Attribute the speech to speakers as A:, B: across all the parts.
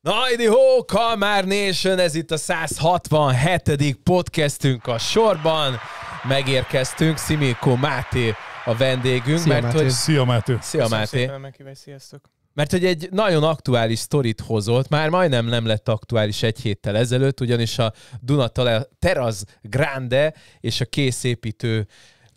A: Najdi hó, Kalmár Nation, ez itt a 167. podcastünk a sorban. Megérkeztünk, Szimilko Máté a vendégünk. Szia, mert, Máté. Hogy... Szia Máté. Szia Máté. sziasztok. Mert hogy egy nagyon aktuális sztorit hozott, már majdnem nem lett aktuális egy héttel ezelőtt, ugyanis a Duna Teraz Grande és a készépítő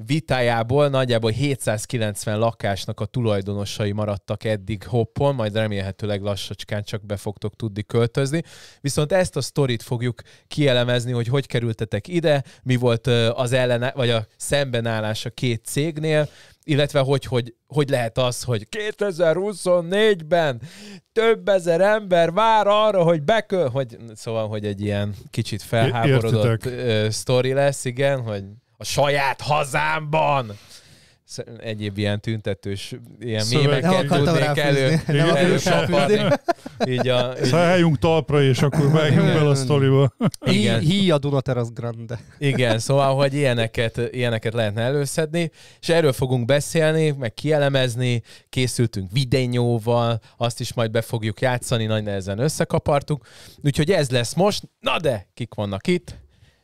A: vitájából nagyjából 790 lakásnak a tulajdonosai maradtak eddig hoppon, majd remélhetőleg lassacskán csak be fogtok tudni költözni. Viszont ezt a sztorit fogjuk kielemezni, hogy hogy kerültetek ide, mi volt az ellen, vagy a szembenállás a két cégnél, illetve hogy, hogy, hogy lehet az, hogy 2024-ben több ezer ember vár arra, hogy bekö... Hogy, szóval, hogy egy ilyen kicsit felháborodott sztori lesz, igen, hogy a saját hazámban egyéb ilyen tüntetős ilyen szóval, mémeket tudnék elő, Nem elő így a, szóval így... Szálljunk
B: talpra, és akkor vágjunk bele a sztoriba. Igen. a
C: Dunateras Grande.
A: Igen, szóval, hogy ilyeneket, ilyeneket lehetne előszedni, és erről fogunk beszélni, meg kielemezni, készültünk videnyóval, azt is majd be fogjuk játszani, nagy nehezen összekapartuk, úgyhogy ez lesz most. Na de, kik vannak itt?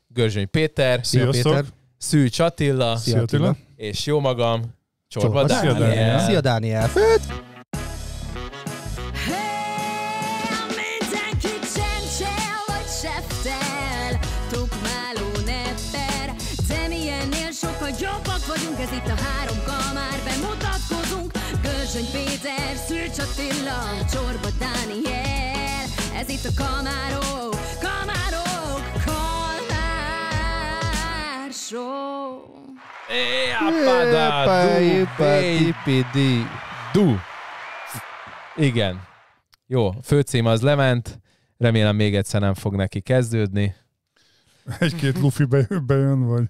A: Görzsöny Péter. Szia Péter. Szűcs Attila. Szia Attila. És jó magam, Csorba, Csorba Dániel. Dániel. Szia Dániel. Főt. ez itt a három kamár, bemutatkozunk. Gölzsöny Péter, Szűcs Attila, Csorba Dániel, ez itt a kamárok.
C: show.
A: Du. Igen. Jó, főcím az lement, remélem még egyszer nem fog neki kezdődni.
B: Egy-két lufi bejön, vagy...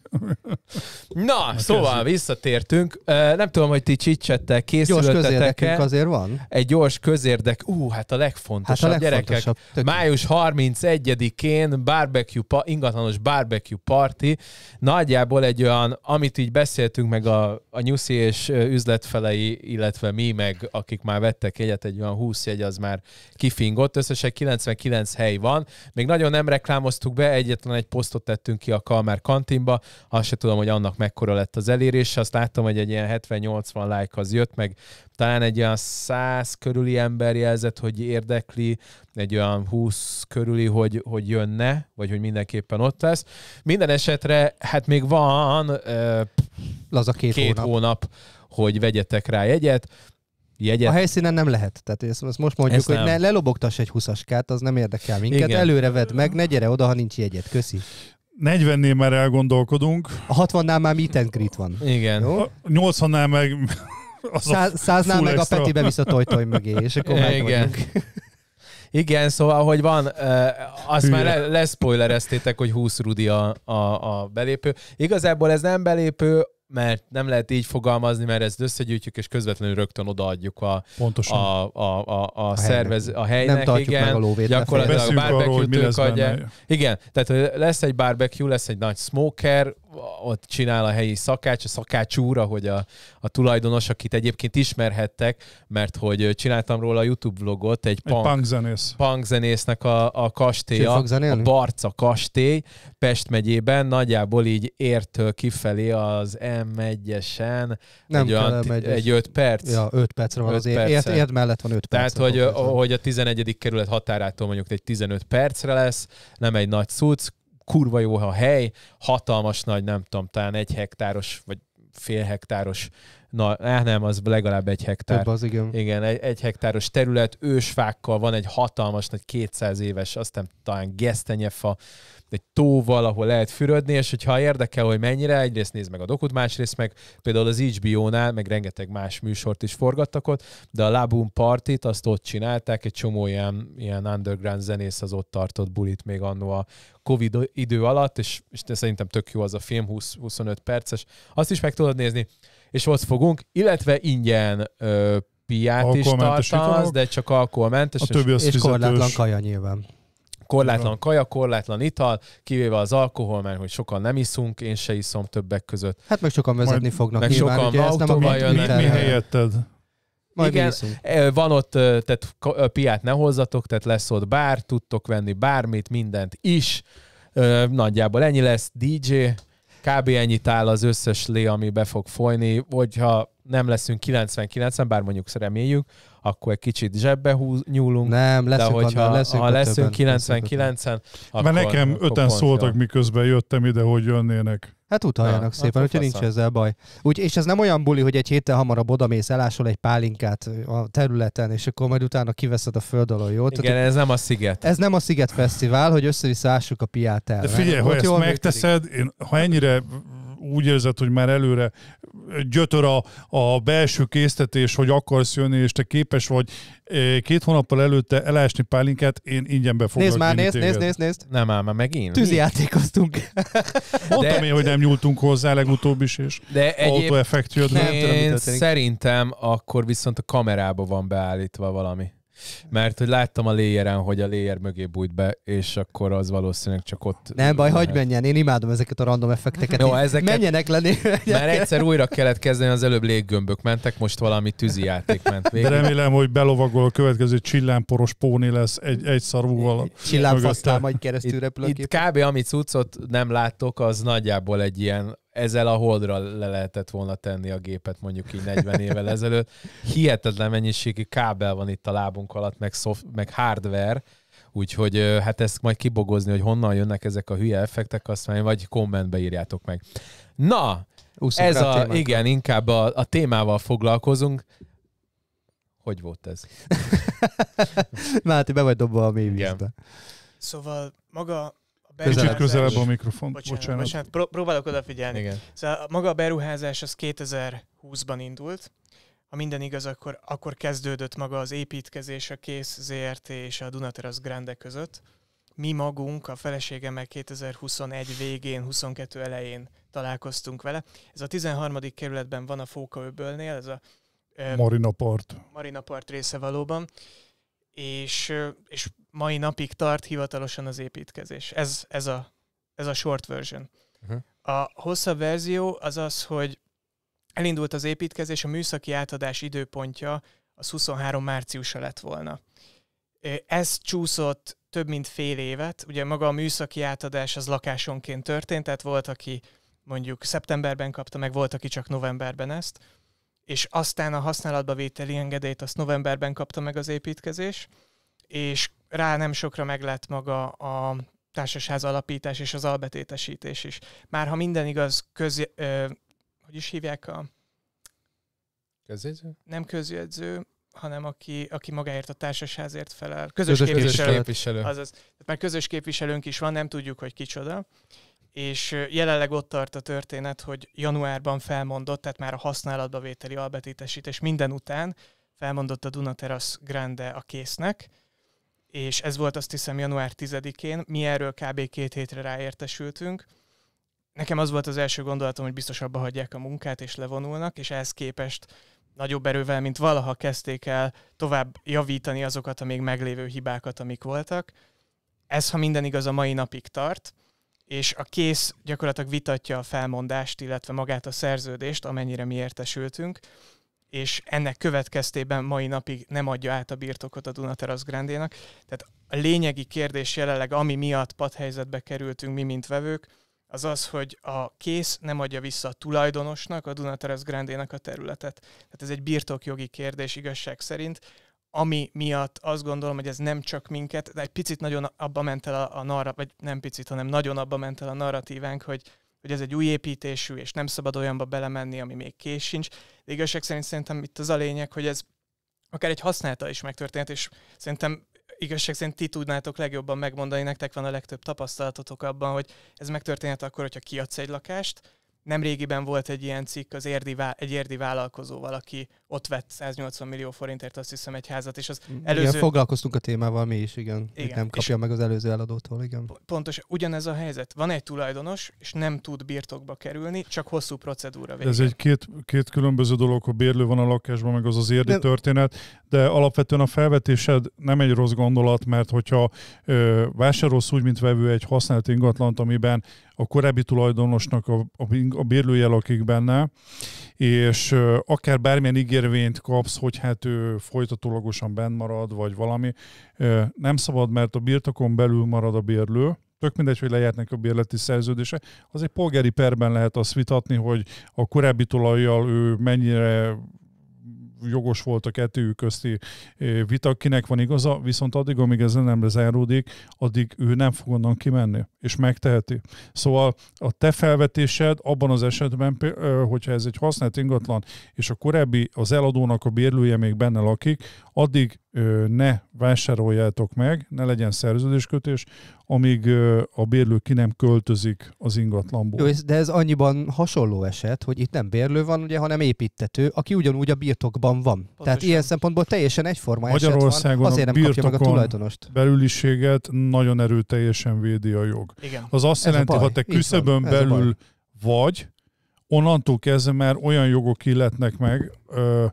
A: Na, Na szóval kezdjük. visszatértünk. Nem tudom, hogy ti csicsettek, készülöttetek -e. azért van? Egy gyors közérdek. Ú, hát a legfontosabb, hát a legfontosabb gyerekek. Május 31-én barbecue, ingatlanos barbecue party. Nagyjából egy olyan, amit így beszéltünk meg a, a nyuszi és üzletfelei, illetve mi meg, akik már vettek egyet, egy olyan 20 jegy az már kifingott. Összesen 99 hely van. Még nagyon nem reklámoztuk be, egyetlen egy posztot tettünk ki a Kalmár kantinba, azt se tudom, hogy annak mekkora lett az elérés, azt láttam, hogy egy ilyen 70-80 like az jött, meg talán egy olyan 100 körüli ember jelzett, hogy érdekli, egy olyan 20 körüli, hogy, hogy jönne, vagy hogy mindenképpen ott lesz. Minden esetre, hát még van ö, Laza két, két hónap. hónap, hogy vegyetek rá jegyet jegyet. A helyszínen
C: nem lehet. Tehát ezt, ezt most mondjuk, ezt hogy ne lelobogtass egy huszaskát, az nem érdekel minket. Igen. Előre vedd meg, ne gyere oda, ha nincs jegyet. Köszi. 40-nél már elgondolkodunk. A 60-nál már meet and greet van.
A: Igen.
B: Jó? A 80-nál meg... Az a Száznál meg extra. a Peti bevisz a tojtoj mögé, és akkor Igen. Vagyunk.
A: Igen, szóval, hogy van, uh, azt Hülye. már leszpoilereztétek, hogy 20 rudi a, a, a belépő. Igazából ez nem belépő, mert nem lehet így fogalmazni, mert ezt összegyűjtjük, és közvetlenül rögtön odaadjuk a, Pontosan. a, a, a, a, a szervez, a helynek. Nem tartjuk igen, meg a lóvét. Gyakorlatilag barbecue-t adják. Igen, tehát lesz egy barbecue, lesz egy nagy smoker, ott csinál a helyi szakács, a szakács úr, ahogy a, a tulajdonos, akit egyébként ismerhettek, mert hogy csináltam róla a YouTube vlogot, egy, egy punk, punk, zenész. punk zenésznek a, a kastélya, a Barca kastély, Pest megyében, nagyjából így értől kifelé az M1-esen nem egy, olyan, egy 5 perc. Ja, 5 percre van azért. érd, mellett van 5 perc. Tehát, hogy, hogy a 11. kerület határától mondjuk egy 15 percre lesz, nem egy nagy szuc, kurva jó a hely, hatalmas nagy, nem tudom, talán egy hektáros, vagy fél hektáros, na, áh, nem, az legalább egy hektár. Több az, igen. Igen, egy, egy hektáros terület, ősfákkal van egy hatalmas, nagy 200 éves, aztán talán gesztenyefa, egy tóval, ahol lehet fürödni, és hogyha érdekel, hogy mennyire, egyrészt nézd meg a dokut, másrészt meg például az HBO-nál, meg rengeteg más műsort is forgattak ott, de a Laboon Partit azt ott csinálták, egy csomó ilyen, ilyen underground zenész az ott tartott bulit még annó a Covid idő alatt, és, és szerintem tök jó az a film, 20-25 perces. Azt is meg tudod nézni, és ott fogunk, illetve ingyen ö, piát is tartalmaz, de csak alkoholmentes. A többi az és, és korlátlan
C: kaja nyilván.
A: Korlátlan kaja, korlátlan ital, kivéve az alkohol, mert hogy sokan nem iszunk, én se iszom többek között. Hát meg sokan vezetni Majd, fognak meg nyilván, sokan ugye, autóval jönnek. Mi, mi helyetted? Majd Igen, van ott, tehát piát ne hozzatok, tehát lesz ott bár, tudtok venni bármit, mindent is. Nagyjából ennyi lesz. DJ, kb. ennyit áll az összes lé, ami be fog folyni, hogyha nem leszünk 99-en, bár mondjuk reméljük, akkor egy kicsit zsebbe húz, nyúlunk. Nem, leszünk de hogyha, annál, leszünk ha leszünk 99-en, akkor... Mert nekem akkor öten szóltak, jön. miközben
B: jöttem ide, hogy jönnének. Hát utaljanak Na, hát szépen, hogyha nincs ezzel
C: baj. Úgy, és ez nem olyan buli, hogy egy héttel hamarabb odamész, elásol egy pálinkát a területen, és akkor majd utána kiveszed a föld alól, jó? Igen, Tehát, ez nem a Sziget. Ez nem a Sziget Fesztivál, hogy össze-vissza a piát el. De figyelj, ha ezt
B: megteszed, én, ha ennyire úgy érzed, hogy már előre gyötör a, a belső késztetés, hogy akarsz jönni, és te képes vagy eh, két hónappal előtte elásni pálinkát, én ingyen be Nézd már, nézd, nézd, nézd, nézd. Nem ám, már megint. Tűzijátékoztunk.
A: Mondtam de...
B: én, hogy nem nyúltunk hozzá legutóbb is, és de egyéb... jött. én
A: szerintem akkor viszont a kamerába van beállítva valami. Mert hogy láttam a léjeren, hogy a léjer mögé bújt be, és akkor az valószínűleg csak ott... Nem baj, hagyd menjen,
C: én imádom ezeket a random effekteket.
B: Jó,
A: ezeket... Menjenek lenni. Mert egyszer újra kellett kezdeni, az előbb léggömbök mentek, most valami tűzi játék ment végig. De remélem,
B: hogy belovagol a következő csillámporos póni lesz egy, egy szarvúval. Csillámfasztál majd
A: keresztül itt, itt kb. amit cuccot nem látok, az nagyjából egy ilyen ezzel a holdra le lehetett volna tenni a gépet mondjuk így 40 évvel ezelőtt. Hihetetlen mennyiségű kábel van itt a lábunk alatt, meg, soft, meg hardware, úgyhogy hát ezt majd kibogozni, hogy honnan jönnek ezek a hülye effektek, azt mondjam, vagy kommentbe írjátok meg. Na, Úszunk ez a, a igen, inkább a, a témával foglalkozunk. Hogy volt ez? Máté, be vagy dobva a mély vízbe.
D: Szóval maga beruházás... Kicsit közelebb a mikrofon, bocsánat. bocsánat. bocsánat. Pró- próbálok odafigyelni. Igen. Szóval maga a beruházás az 2020-ban indult, ha minden igaz, akkor, akkor kezdődött maga az építkezés a Kész ZRT és a Dunateras Grande között. Mi magunk, a feleségemmel 2021 végén, 22 elején találkoztunk vele. Ez a 13. kerületben van a Fókaöbölnél, ez a Marina Part. Marina Part része valóban és, és mai napig tart hivatalosan az építkezés. Ez, ez, a, ez a short version. Uh-huh. A hosszabb verzió az az, hogy elindult az építkezés, a műszaki átadás időpontja az 23 márciusa lett volna. Ez csúszott több mint fél évet. Ugye maga a műszaki átadás az lakásonként történt, tehát volt, aki mondjuk szeptemberben kapta meg, volt, aki csak novemberben ezt és aztán a használatba vételi engedélyt azt novemberben kapta meg az építkezés, és rá nem sokra meg maga a társasház alapítás és az albetétesítés is. Már ha minden igaz, köz, ö, hogy is hívják a... Közjegyző? Nem közjegyző, hanem aki, aki magáért a társasházért felel. Közös, közös képviselő. képviselő. Azaz, mert közös képviselőnk is van, nem tudjuk, hogy kicsoda és jelenleg ott tart a történet, hogy januárban felmondott, tehát már a használatba vételi albetétesítés minden után felmondott a Dunateras Grande a késznek, és ez volt azt hiszem január 10-én, mi erről kb. két hétre ráértesültünk. Nekem az volt az első gondolatom, hogy biztos abba hagyják a munkát és levonulnak, és ehhez képest nagyobb erővel, mint valaha kezdték el tovább javítani azokat a még meglévő hibákat, amik voltak. Ez, ha minden igaz, a mai napig tart – és a kész gyakorlatilag vitatja a felmondást, illetve magát a szerződést, amennyire mi értesültünk, és ennek következtében mai napig nem adja át a birtokot a Dunateras Grandénak. Tehát a lényegi kérdés jelenleg, ami miatt padhelyzetbe kerültünk mi, mint vevők, az az, hogy a kész nem adja vissza a tulajdonosnak, a Dunateras Grandénak a területet. Tehát ez egy birtokjogi kérdés igazság szerint ami miatt azt gondolom, hogy ez nem csak minket, de egy picit nagyon abba ment el a, a narra, vagy nem picit, hanem nagyon abba ment el a narratívánk, hogy, hogy ez egy új építésű, és nem szabad olyanba belemenni, ami még kés sincs. De igazság szerint szerintem itt az a lényeg, hogy ez akár egy használata is megtörtént, és szerintem igazság szerint ti tudnátok legjobban megmondani, nektek van a legtöbb tapasztalatotok abban, hogy ez megtörténhet akkor, hogyha kiadsz egy lakást, Nemrégiben volt egy ilyen cikk az érdi, egy érdi vállalkozóval, aki ott vett 180 millió forintért azt hiszem egy házat, és az előző... Igen, foglalkoztunk
C: a témával mi is, igen. igen. nem kapja és meg az előző eladótól, igen.
D: Pontos, ugyanez a helyzet. Van egy tulajdonos, és nem tud birtokba kerülni, csak hosszú procedúra végül. Ez
C: egy két, két különböző dolog,
B: a bérlő van a lakásban, meg az az érdi de... történet, de alapvetően a felvetésed nem egy rossz gondolat, mert hogyha ö, vásárolsz úgy, mint vevő egy használt ingatlant, amiben a korábbi tulajdonosnak a, a, a bérlője lakik benne, és akár bármilyen ígérvényt kapsz, hogy hát ő folytatólagosan bent marad, vagy valami, nem szabad, mert a birtokon belül marad a bérlő, tök mindegy, hogy lejárt a bérleti szerződése, az egy polgári perben lehet azt vitatni, hogy a korábbi tulajjal ő mennyire jogos volt a kettőjük közti vita, kinek van igaza, viszont addig, amíg ez nem lezáródik, addig ő nem fog onnan kimenni, és megteheti. Szóval a te felvetésed abban az esetben, hogyha ez egy használt ingatlan, és a korábbi az eladónak a bérlője még benne lakik, addig ne vásároljátok meg, ne legyen szerződéskötés, amíg a bérlő ki nem költözik az ingatlanból. Jó,
C: de ez annyiban hasonló eset, hogy itt nem bérlő van, ugye, hanem építető, aki ugyanúgy a birtokban van. Pontosan. Tehát ilyen szempontból teljesen egyforma Magyarországon eset van, azért nem kapja meg a tulajdonost.
B: belüliséget nagyon erőteljesen védi a jog. Igen. Az azt ez jelenti, ha te küszöbön belül vagy, onnantól kezdve már olyan jogok illetnek meg, ö,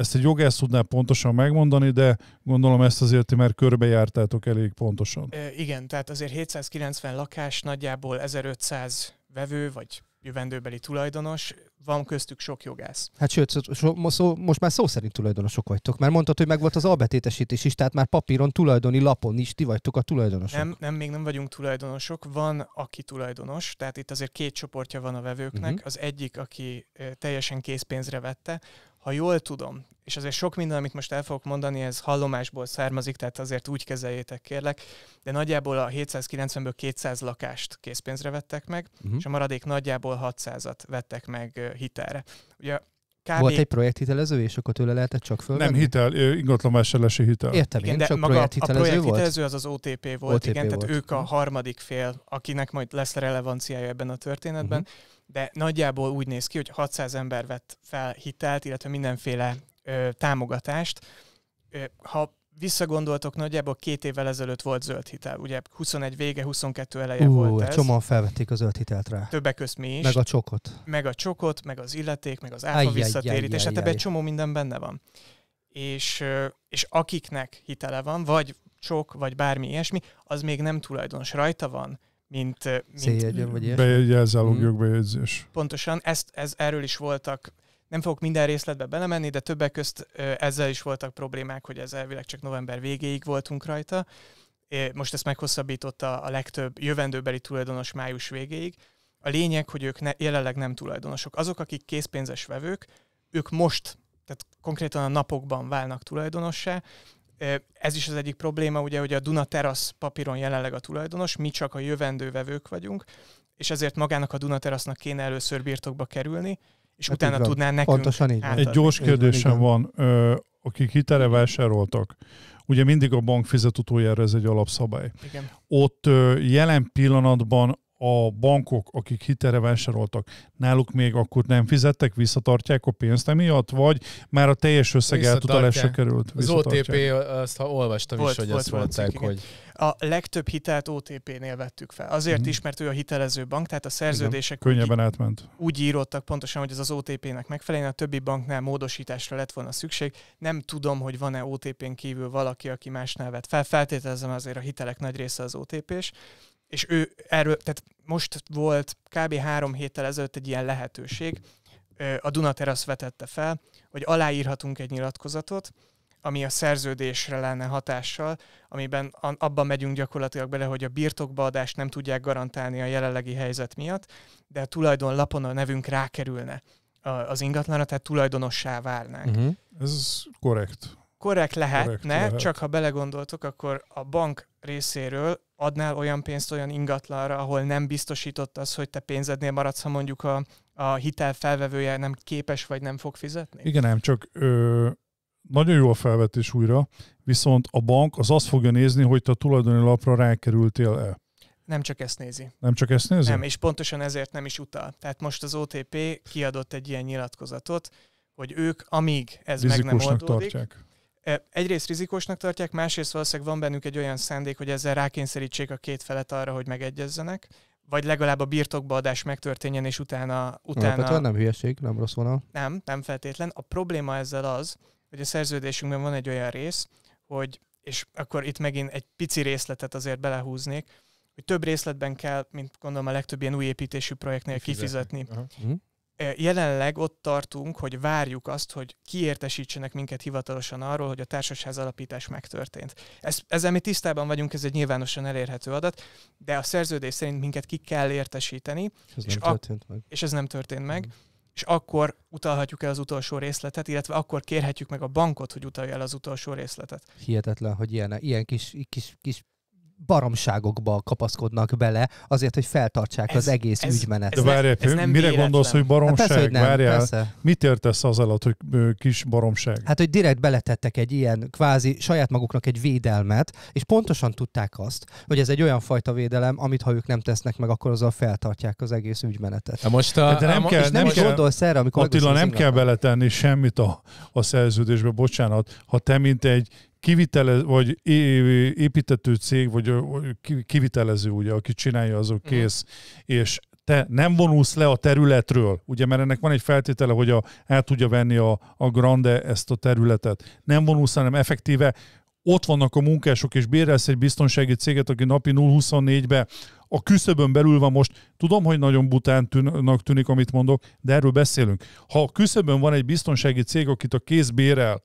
B: ezt egy jogász tudná pontosan megmondani, de gondolom ezt azért ti már körbejártátok elég pontosan.
D: E, igen, tehát azért 790 lakás, nagyjából 1500 vevő, vagy jövendőbeli tulajdonos, van köztük sok jogász. Hát sőt,
C: so, so, so, most már szó szerint tulajdonosok vagytok, mert mondtad, hogy meg volt az albetétesítés is, tehát már papíron, tulajdoni lapon is ti vagytok a tulajdonosok. Nem,
D: nem, még nem vagyunk tulajdonosok, van aki tulajdonos, tehát itt azért két csoportja van a vevőknek, uh-huh. az egyik, aki teljesen készpénzre vette, ha jól tudom, és azért sok minden, amit most el fogok mondani, ez hallomásból származik, tehát azért úgy kezeljétek, kérlek, de nagyjából a 790-ből 200 lakást készpénzre vettek meg, uh-huh. és a maradék nagyjából 600-at vettek meg hitelre. Ugye kb. Volt egy
C: projekthitelező, és akkor tőle lehetett csak föl. Nem hitel, ingatlanvásárlási hitel. Értem, igen, én, de csak maga projekthitelező a projekthitelező volt? az az OTP volt, OTP igen, volt. tehát
D: ők a mhm. harmadik fél, akinek majd lesz relevanciája ebben a történetben. Uh-huh de nagyjából úgy néz ki, hogy 600 ember vett fel hitelt, illetve mindenféle ö, támogatást. Ö, ha visszagondoltok, nagyjából két évvel ezelőtt volt zöld hitel. Ugye 21 vége, 22 eleje Ú, volt ez. Csomóan felvették a zöld hitelt rá. Többek közt mi is. Meg a csokot. Meg a csokot, meg az illeték, meg az áfa ajj, visszatérítés. Tehát ebben egy csomó minden benne van. És, és akiknek hitele van, vagy csok, vagy bármi ilyesmi, az még nem tulajdonos. Rajta van mint... mint c a vagy
B: mhm.
D: Pontosan, ezt, ez, erről is voltak nem fogok minden részletbe belemenni, de többek közt ezzel is voltak problémák, hogy ez elvileg csak november végéig voltunk rajta. Most ezt meghosszabbította a legtöbb jövendőbeli tulajdonos május végéig. A lényeg, hogy ők ne, jelenleg nem tulajdonosok. Azok, akik készpénzes vevők, ők most, tehát konkrétan a napokban válnak tulajdonossá, ez is az egyik probléma, ugye, hogy a Duna terasz papíron jelenleg a tulajdonos, mi csak a jövendővevők vagyunk, és ezért magának a Duna terasznak kéne először birtokba kerülni, és hát utána tudná nekünk Pontosan így átadni. Egy gyors kérdésem
B: van, ö, akik hitele vásároltak, ugye mindig a bank fizet utoljára, ez egy alapszabály. Igen. Ott ö, jelen pillanatban a bankok, akik hitelre vásároltak, náluk még akkor nem fizettek, visszatartják a pénzt emiatt, vagy már a teljes összeg eltutalásra került? Az OTP,
A: azt ha olvastam volt, is, hogy volt, ezt mondták, volt, hogy...
D: A legtöbb hitelt OTP-nél vettük fel. Azért hmm is, mert ő a hitelező bank, tehát a szerződések Igen, könnyebben átment. úgy írottak pontosan, hogy ez az OTP-nek megfelelően, a többi banknál módosításra lett volna szükség. Nem tudom, hogy van-e OTP-n kívül valaki, aki másnál vett fel. Feltételezem azért a hitelek nagy része az OTP-s, és ő erről, tehát most volt kb. három héttel ezelőtt egy ilyen lehetőség, a Dunaterasz vetette fel, hogy aláírhatunk egy nyilatkozatot, ami a szerződésre lenne hatással, amiben abban megyünk gyakorlatilag bele, hogy a birtokbaadást nem tudják garantálni a jelenlegi helyzet miatt, de a tulajdonlapon a nevünk rákerülne az ingatlanra, tehát tulajdonossá válnánk. Uh-huh. Mhm. Ez
B: korrekt. Korrekt lehetne, korrekt lehet. csak
D: ha belegondoltok, akkor a bank részéről adnál olyan pénzt olyan ingatlanra, ahol nem biztosított az, hogy te pénzednél maradsz, ha mondjuk a, a hitel felvevője nem képes vagy nem fog fizetni? Igen,
B: nem, csak ö, nagyon jó a felvetés újra, viszont a bank az azt fogja nézni, hogy te a tulajdoni lapra rákerültél-e.
D: Nem csak ezt nézi. Nem csak ezt nézi? Nem, és pontosan ezért nem is utal. Tehát most az OTP kiadott egy ilyen nyilatkozatot, hogy ők amíg ez meg nem oldódik, tartják. E, egyrészt rizikósnak tartják, másrészt valószínűleg van bennük egy olyan szándék, hogy ezzel rákényszerítsék a két felet arra, hogy megegyezzenek, vagy legalább a birtokba adás megtörténjen, és utána... utána... Alapvetően nem
C: hülyeség, nem rossz vonal.
D: Nem, nem feltétlen. A probléma ezzel az, hogy a szerződésünkben van egy olyan rész, hogy, és akkor itt megint egy pici részletet azért belehúznék, hogy több részletben kell, mint gondolom a legtöbb ilyen új építésű projektnél kifizetni. kifizetni. Uh-huh jelenleg ott tartunk, hogy várjuk azt, hogy kiértesítsenek minket hivatalosan arról, hogy a társasház alapítás megtörtént. Ez, ezzel mi tisztában vagyunk, ez egy nyilvánosan elérhető adat, de a szerződés szerint minket ki kell értesíteni. Ez és, nem történt a, meg. és ez nem történt meg. Mm. És akkor utalhatjuk el az utolsó részletet, illetve akkor kérhetjük meg a bankot, hogy utalja el az utolsó részletet.
C: Hihetetlen, hogy ilyen, ilyen kis, kis, kis baromságokba kapaszkodnak bele, azért, hogy feltartsák ez, az egész ez, ügymenetet. De várjál, ez nem mire gondolsz, hogy baromság? Hát persze, hogy nem, várjál, persze. mit értesz az alatt, hogy kis baromság? Hát, hogy direkt beletettek egy ilyen kvázi saját maguknak egy védelmet, és pontosan tudták azt, hogy ez egy olyan fajta védelem, amit ha ők nem tesznek meg, akkor azzal feltartják az egész ügymenetet. De most a, de nem a, kell, és nem, nem kell, gondolsz erre, amikor Attila, nem kell
B: beletenni semmit a, a szerződésbe, bocsánat, ha te mint egy kivitele, vagy építető cég, vagy kivitelező, ugye, aki csinálja, azok mhm. kész, mm. és te nem vonulsz le a területről, ugye, mert ennek van egy feltétele, hogy a, el tudja venni a, a Grande ezt a területet. Nem vonulsz, hanem effektíve ott vannak a munkások, és bérelsz egy biztonsági céget, aki napi 0-24-be a küszöbön belül van most. Tudom, hogy nagyon bután tűnik, amit mondok, de erről beszélünk. Ha a küszöbön van egy biztonsági cég, akit a kéz bérel,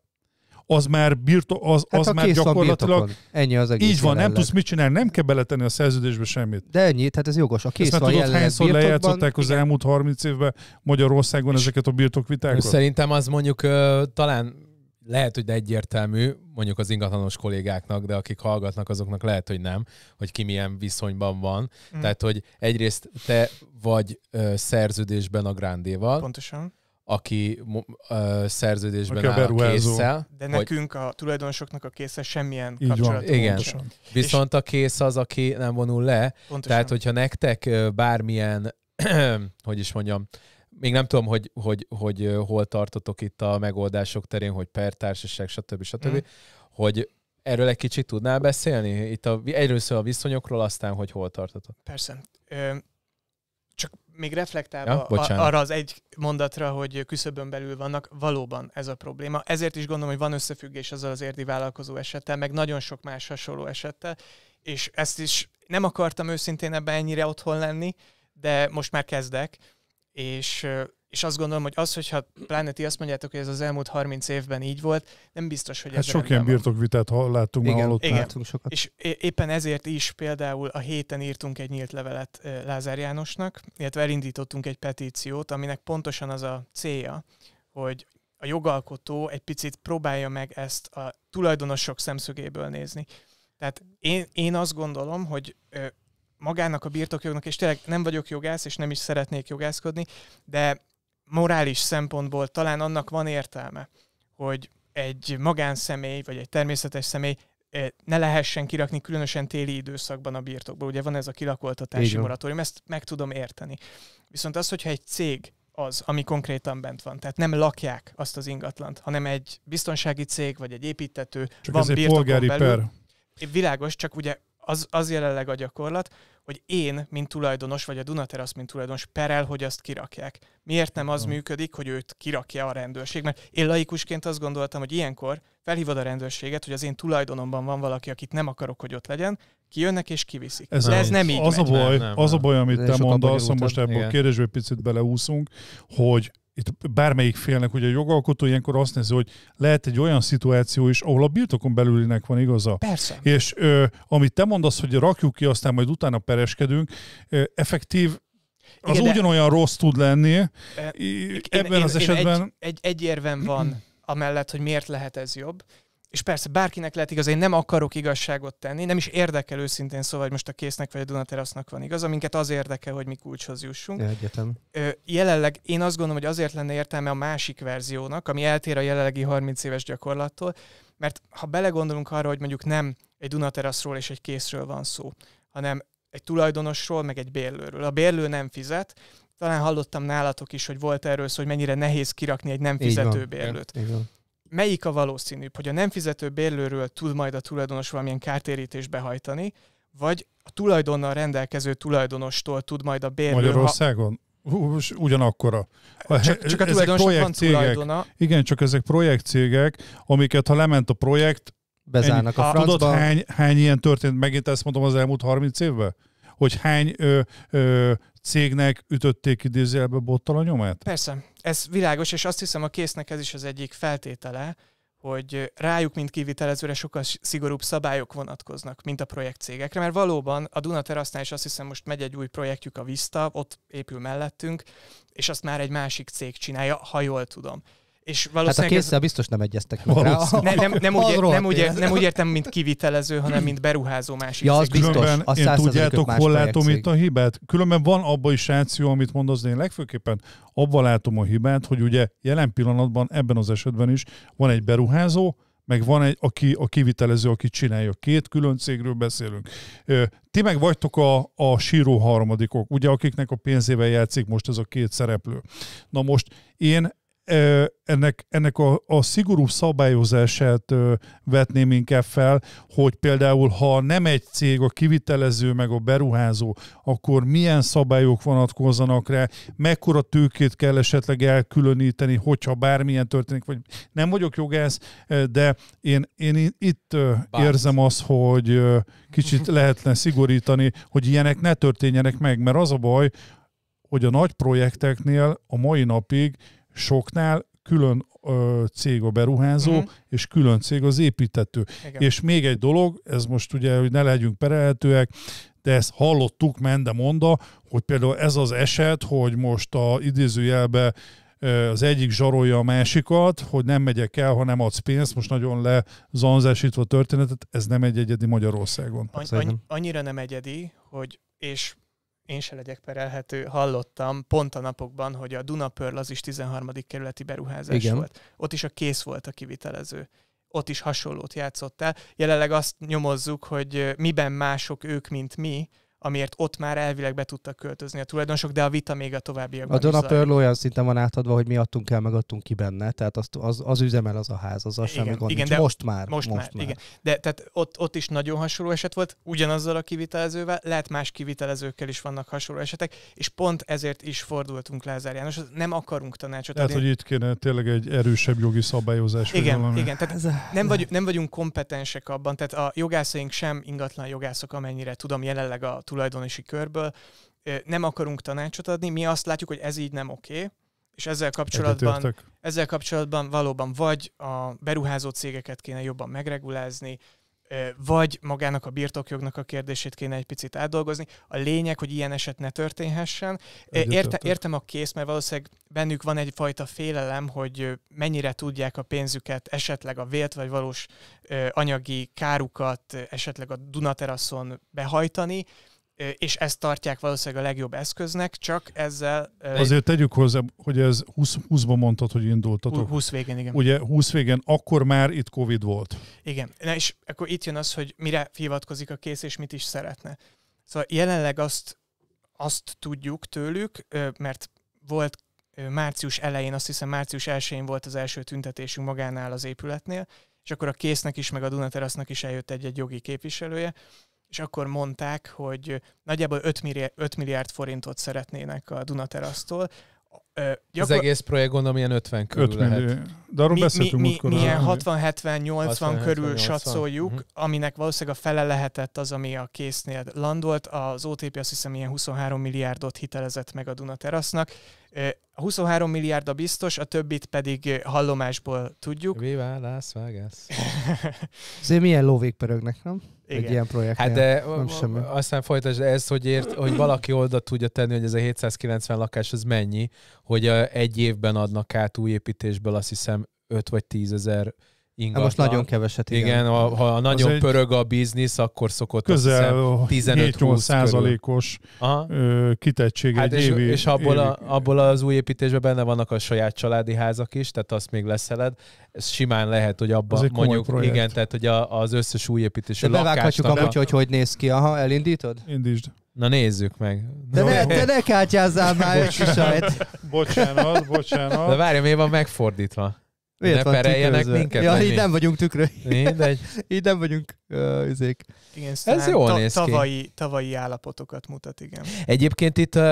B: az már, birtok, az, hát az már gyakorlatilag... Van, ennyi az egész Így van, jelenleg. nem tudsz mit csinálni, nem kell beletenni a szerződésbe semmit. De ennyi, tehát ez jogos. A kész Ezt már tudod, hányszor lejátszották az igen. elmúlt 30 évben Magyarországon ezeket a birtokvitákat?
A: Szerintem az mondjuk uh, talán lehet, hogy egyértelmű, mondjuk az ingatlanos kollégáknak, de akik hallgatnak, azoknak lehet, hogy nem, hogy ki milyen viszonyban van. Mm. Tehát, hogy egyrészt te vagy ö, szerződésben a Grandéval. Pontosan aki ö, szerződésben aki áll a készsel. De
D: nekünk, a tulajdonosoknak a készsel semmilyen Így kapcsolatunk. Van. Igen. Pontosan.
A: Viszont a kész az, aki nem vonul le. Pontosan. Tehát, hogyha nektek bármilyen, hogy is mondjam, még nem tudom, hogy, hogy, hogy, hogy hol tartotok itt a megoldások terén, hogy per társaság, stb. stb. Mm. Hogy erről egy kicsit tudnál beszélni? Itt a, először a viszonyokról, aztán, hogy hol tartotok.
D: Persze. Ö- még reflektálva ja, a, arra az egy mondatra, hogy küszöbön belül vannak, valóban ez a probléma. Ezért is gondolom, hogy van összefüggés azzal az érdi vállalkozó esettel, meg nagyon sok más hasonló esettel, és ezt is nem akartam őszintén ebben ennyire otthon lenni, de most már kezdek, és és azt gondolom, hogy az, hogyha pláne ti azt mondjátok, hogy ez az elmúlt 30 évben így volt, nem biztos, hogy hát ez sok ilyen birtokvitát láttunk, igen, hallottunk. Igen. Láttunk sokat. És éppen ezért is például a héten írtunk egy nyílt levelet Lázár Jánosnak, illetve elindítottunk egy petíciót, aminek pontosan az a célja, hogy a jogalkotó egy picit próbálja meg ezt a tulajdonosok szemszögéből nézni. Tehát én, én azt gondolom, hogy magának a birtokjognak, és tényleg nem vagyok jogász, és nem is szeretnék jogászkodni, de morális szempontból talán annak van értelme, hogy egy magánszemély vagy egy természetes személy eh, ne lehessen kirakni különösen téli időszakban a birtokba. Ugye van ez a kilakoltatási moratórium, ezt meg tudom érteni. Viszont az, hogyha egy cég az, ami konkrétan bent van. Tehát nem lakják azt az ingatlant, hanem egy biztonsági cég vagy egy építető Csak van ez egy polgári belül. per. Világos, csak ugye az, az jelenleg a gyakorlat, hogy én, mint tulajdonos, vagy a Dunaterasz, mint tulajdonos perel, hogy azt kirakják. Miért nem az működik, hogy őt kirakja a rendőrség? Mert én laikusként azt gondoltam, hogy ilyenkor felhívod a rendőrséget, hogy az én tulajdonomban van valaki, akit nem akarok, hogy ott legyen, kijönnek és kiviszik. Ez, De ez nem így az megy. A baj, nem, nem, az a baj, amit te mondasz, most ebből a kérdésből
B: picit beleúszunk, hogy itt bármelyik félnek, hogy a jogalkotó ilyenkor azt nézi, hogy lehet egy olyan szituáció is, ahol a birtokon belülinek van igaza. Persze. És ö, amit te mondasz, hogy rakjuk ki, aztán majd utána pereskedünk, ö, effektív az Igen, ugyanolyan de... rossz tud lenni
D: ebben én, az én, esetben. Egy, egy, egy érvem van amellett, hogy miért lehet ez jobb és persze bárkinek lehet igaz, én nem akarok igazságot tenni, nem is érdekel őszintén szóval, hogy most a késznek vagy a Dunaterasznak van igaza, minket az érdekel, hogy mi kulcshoz jussunk. Egyetem. jelenleg én azt gondolom, hogy azért lenne értelme a másik verziónak, ami eltér a jelenlegi 30 éves gyakorlattól, mert ha belegondolunk arra, hogy mondjuk nem egy Dunateraszról és egy készről van szó, hanem egy tulajdonosról, meg egy bérlőről. A bérlő nem fizet, talán hallottam nálatok is, hogy volt erről szó, hogy mennyire nehéz kirakni egy nem fizető bérlőt. Igen, igen melyik a valószínűbb, hogy a nem fizető bérlőről tud majd a tulajdonos valamilyen kártérítést behajtani, vagy a tulajdonnal rendelkező tulajdonostól tud majd a bérlő... Magyarországon?
B: Ha... ugyanakkora. csak, csak a tulajdonosnak van tulajdona. Igen, csak ezek projektcégek, amiket ha lement a projekt, Bezárnak ennyi. a francba. Tudod, hány, hány ilyen történt, megint ezt mondom az elmúlt 30 évben? hogy hány ö, ö, cégnek ütötték idézőjelbe bottal a nyomát?
D: Persze, ez világos, és azt hiszem a késznek ez is az egyik feltétele, hogy rájuk, mint kivitelezőre sokkal szigorúbb szabályok vonatkoznak, mint a projektcégekre, mert valóban a Duna terasznál is azt hiszem most megy egy új projektjük, a Vista, ott épül mellettünk, és azt már egy másik cég csinálja, ha jól tudom. És valószínűleg hát a kézzel ez... biztos nem egyeztek meg rá. Ne, nem, nem, úgy, nem, úgy, nem úgy értem, mint kivitelező, hanem mint beruházó másik. Ja, az biztos. Különben a én tudjátok, hol látom itt
B: a hibát? Különben van abban is ráció, amit mondasz, de én legfőképpen abban látom a hibát, hogy ugye jelen pillanatban ebben az esetben is van egy beruházó, meg van egy, aki a kivitelező, aki csinálja. Két külön cégről beszélünk. Ti meg vagytok a, a síró harmadikok, ugye, akiknek a pénzével játszik most ez a két szereplő. Na most én ennek, ennek a, a szigorú szabályozását ö, vetném inkább fel, hogy például ha nem egy cég a kivitelező meg a beruházó, akkor milyen szabályok vonatkozzanak rá, mekkora tőkét kell esetleg elkülöníteni, hogyha bármilyen történik, vagy nem vagyok jogász, de én, én itt Bár. érzem azt, hogy kicsit lehetne szigorítani, hogy ilyenek ne történjenek meg, mert az a baj, hogy a nagy projekteknél a mai napig soknál külön ö, cég a beruházó, uh-huh. és külön cég az építető. Igen. És még egy dolog, ez most ugye, hogy ne legyünk perelhetőek, de ezt hallottuk mende monda, hogy például ez az eset, hogy most a idézőjelbe az egyik zsarolja a másikat, hogy nem megyek el, ha nem adsz pénzt, most nagyon lezanzásítva a történetet, ez nem egy egyedi Magyarországon.
D: annyira nem egyedi, hogy és én se legyek perelhető, hallottam pont a napokban, hogy a Dunapörl az is 13. kerületi beruházás Igen. volt. Ott is a kész volt a kivitelező. Ott is hasonlót játszott el. Jelenleg azt nyomozzuk, hogy miben mások ők, mint mi, amiért ott már elvileg be tudtak költözni a tulajdonosok, de a vita még a továbbiakban. A Dona olyan
C: szinten van átadva, hogy mi adtunk el, meg adtunk ki benne, tehát az, az, az üzemel az a ház, az, az semmi gond igen, De most már. Most, most már, már, igen.
D: De tehát ott, ott is nagyon hasonló eset volt, ugyanazzal a kivitelezővel, lehet más kivitelezőkkel is vannak hasonló esetek, és pont ezért is fordultunk Lázár János, nem akarunk tanácsot tehát, hogy
B: itt kéne tényleg egy erősebb jogi szabályozás. Igen, valami. igen,
D: tehát nem, vagy, nem vagyunk kompetensek abban, tehát a jogászaink sem ingatlan jogászok, amennyire tudom jelenleg a tulajdonosi körből, nem akarunk tanácsot adni, mi azt látjuk, hogy ez így nem oké, okay, és ezzel kapcsolatban, ezzel kapcsolatban valóban vagy a beruházó cégeket kéne jobban megregulázni, vagy magának a birtokjognak a kérdését kéne egy picit átdolgozni. A lényeg, hogy ilyen eset ne történhessen. Érte, értem a kész, mert valószínűleg bennük van egyfajta félelem, hogy mennyire tudják a pénzüket, esetleg a vélt vagy valós anyagi kárukat, esetleg a Dunateraszon behajtani, és ezt tartják valószínűleg a legjobb eszköznek, csak ezzel... Azért
B: tegyük hozzá, hogy ez 20, 20-ban mondtad, hogy indultatok. 20 végén, igen. Ugye 20 végén, akkor már itt Covid volt.
D: Igen, Na, és akkor itt jön az, hogy mire hivatkozik a kész, és mit is szeretne. Szóval jelenleg azt, azt tudjuk tőlük, mert volt március elején, azt hiszem március 1-én volt az első tüntetésünk magánál az épületnél, és akkor a késznek is, meg a Dunaterasznak is eljött egy-egy jogi képviselője, és akkor mondták, hogy nagyjából 5 milliárd, 5 milliárd forintot szeretnének a Dunaterasztól. Gyakor... Az egész
A: projekt gondolom ilyen 50 körül 50 lehet. De arról mi, beszéltünk mi, mi, mi ilyen 60-70-80 körül satszoljuk, uh-huh.
D: aminek valószínűleg a fele lehetett az, ami a késznél landolt. Az OTP azt hiszem ilyen 23 milliárdot hitelezett meg a Dunaterasznak. 23 milliárd a biztos, a többit pedig hallomásból tudjuk. Viva Las Vegas.
A: Azért
C: milyen lóvék pörögnek, nem? Igen. Egy ilyen projekt. Hát de nem
A: semmi. aztán folytasd ezt, hogy, ért, hogy valaki oldat tudja tenni, hogy ez a 790 lakás az mennyi, hogy egy évben adnak át új építésből azt hiszem 5 vagy 10 ezer ingatlan. most nagyon keveset, igen. igen ha, ha nagyon az pörög a biznisz, akkor szokott közel 15-20 százalékos
B: kitettség hát egy és, évi, és abból, évi. A,
A: abból az új építésben benne vannak a saját családi házak is, tehát azt még leszeled. Ez simán lehet, hogy abban mondjuk, projekt. igen, tehát hogy a, az összes új építésű a Bevághatjuk amúgy, hogy hogy néz ki. Aha, elindítod? Indítsd. Na nézzük meg. De ne, de ne
C: kártyázzál
D: már, Bocsánat, bocsánat. De
A: várj, mi van megfordítva? Miért ne pereljenek minket? Ja, így nem vagyunk tükrök. Mindegy. így nem vagyunk uh, üzék.
D: Igen, szóval Ez jól ta- néz ki. Tavalyi, tavalyi állapotokat mutat, igen.
C: Egyébként itt uh,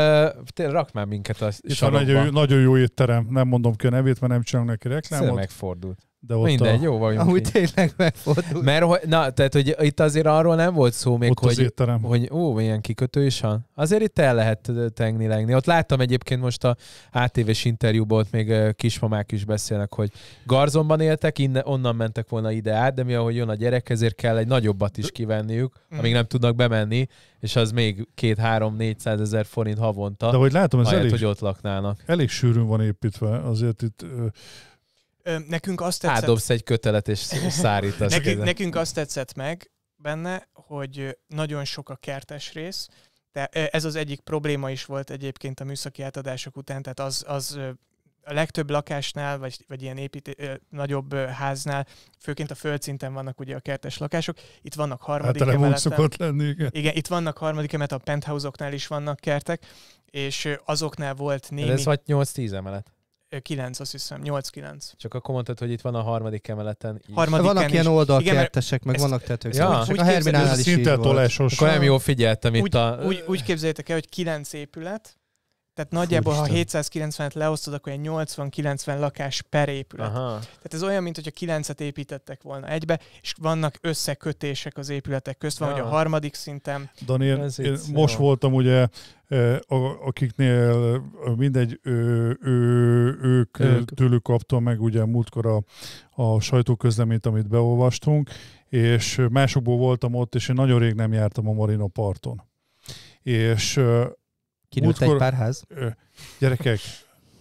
D: rak már minket a itt sarokba. Nagyon,
B: nagyon jó étterem. Nem mondom ki a nevét, mert nem csinálunk neki reklámot. Szerintem megfordult. De ott Mindegy, a... jó vagy. Amúgy így. tényleg
A: megfordult. Mert, na, tehát, hogy itt azért arról nem volt szó még, ott hogy, az hogy ó, milyen kikötő is van. Azért itt el lehet tengni legni. Ott láttam egyébként most a átéves interjúban, ott még kismamák is beszélnek, hogy Garzonban éltek, innen, onnan mentek volna ide át, de mi ahogy jön a gyerek, ezért kell egy nagyobbat is kivenniük, hmm. amíg nem tudnak bemenni, és az még két, három, négyszáz ezer forint havonta. De hogy látom, ez ahelyett, elég, hogy ott laknának.
B: Elég sűrűn van építve, azért itt ö-
D: Nekünk azt tetszett... Átdobsz egy kötelet és szárítasz. nekünk, nekünk azt tetszett meg benne, hogy nagyon sok a kertes rész, de ez az egyik probléma is volt egyébként a műszaki átadások után, tehát az, az a legtöbb lakásnál, vagy, vagy ilyen építi, nagyobb háznál, főként a földszinten vannak ugye a kertes lakások, itt vannak harmadik hát, emeleten. szokott lenni, igen. igen. itt vannak harmadik emelet, a penthouse-oknál is vannak kertek, és azoknál volt némi... De ez vagy
A: 8-10 emelet.
D: 9, azt hiszem, 8-9. Csak akkor mondtad, hogy itt
A: van a harmadik emeleten is. Harmadik vannak ilyen oldalkertesek, meg vannak tetők. Ja. Szóval csak a Herminál is így volt. Akkor nem jól figyeltem úgy, itt a... Úgy,
D: úgy képzeljétek el, hogy 9 épület, tehát nagyjából, ha 790-et leosztod, akkor ilyen 80-90 lakás per épület. Aha. Tehát ez olyan, mintha 9-et építettek volna egybe, és vannak összekötések az épületek közt, van ja. hogy a harmadik szinten. Daniel, ez én most jó. voltam
B: ugye, eh, akiknél eh, mindegy, ő, ő tőlük, ők. tőlük kaptam meg ugye múltkor a, a sajtóközleményt, amit beolvastunk, és másokból voltam ott, és én nagyon rég nem jártam a Marino parton. És Kinőtt múltkor, egy pár Gyerekek,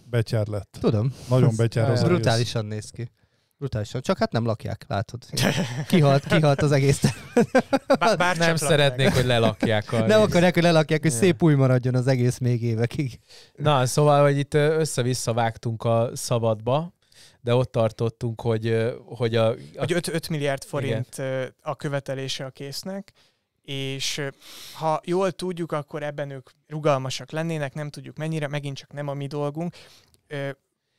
B: betyár lett. Tudom. Nagyon betyár az Brutálisan
C: rész. néz ki. Brutálisan. Csak hát nem lakják, látod. Kihalt, kihalt az egész. Bár, bár nem szeretnék, lakják. hogy lelakják. A nem akarják, hogy lelakják, hogy ja. szép új maradjon az egész még évekig.
A: Na, szóval, hogy itt össze-vissza vágtunk a szabadba, de ott tartottunk, hogy, hogy a... a... Hogy 5, 5 milliárd forint
D: igen. a követelése a késznek, és ha jól tudjuk, akkor ebben ők rugalmasak lennének, nem tudjuk mennyire, megint csak nem a mi dolgunk.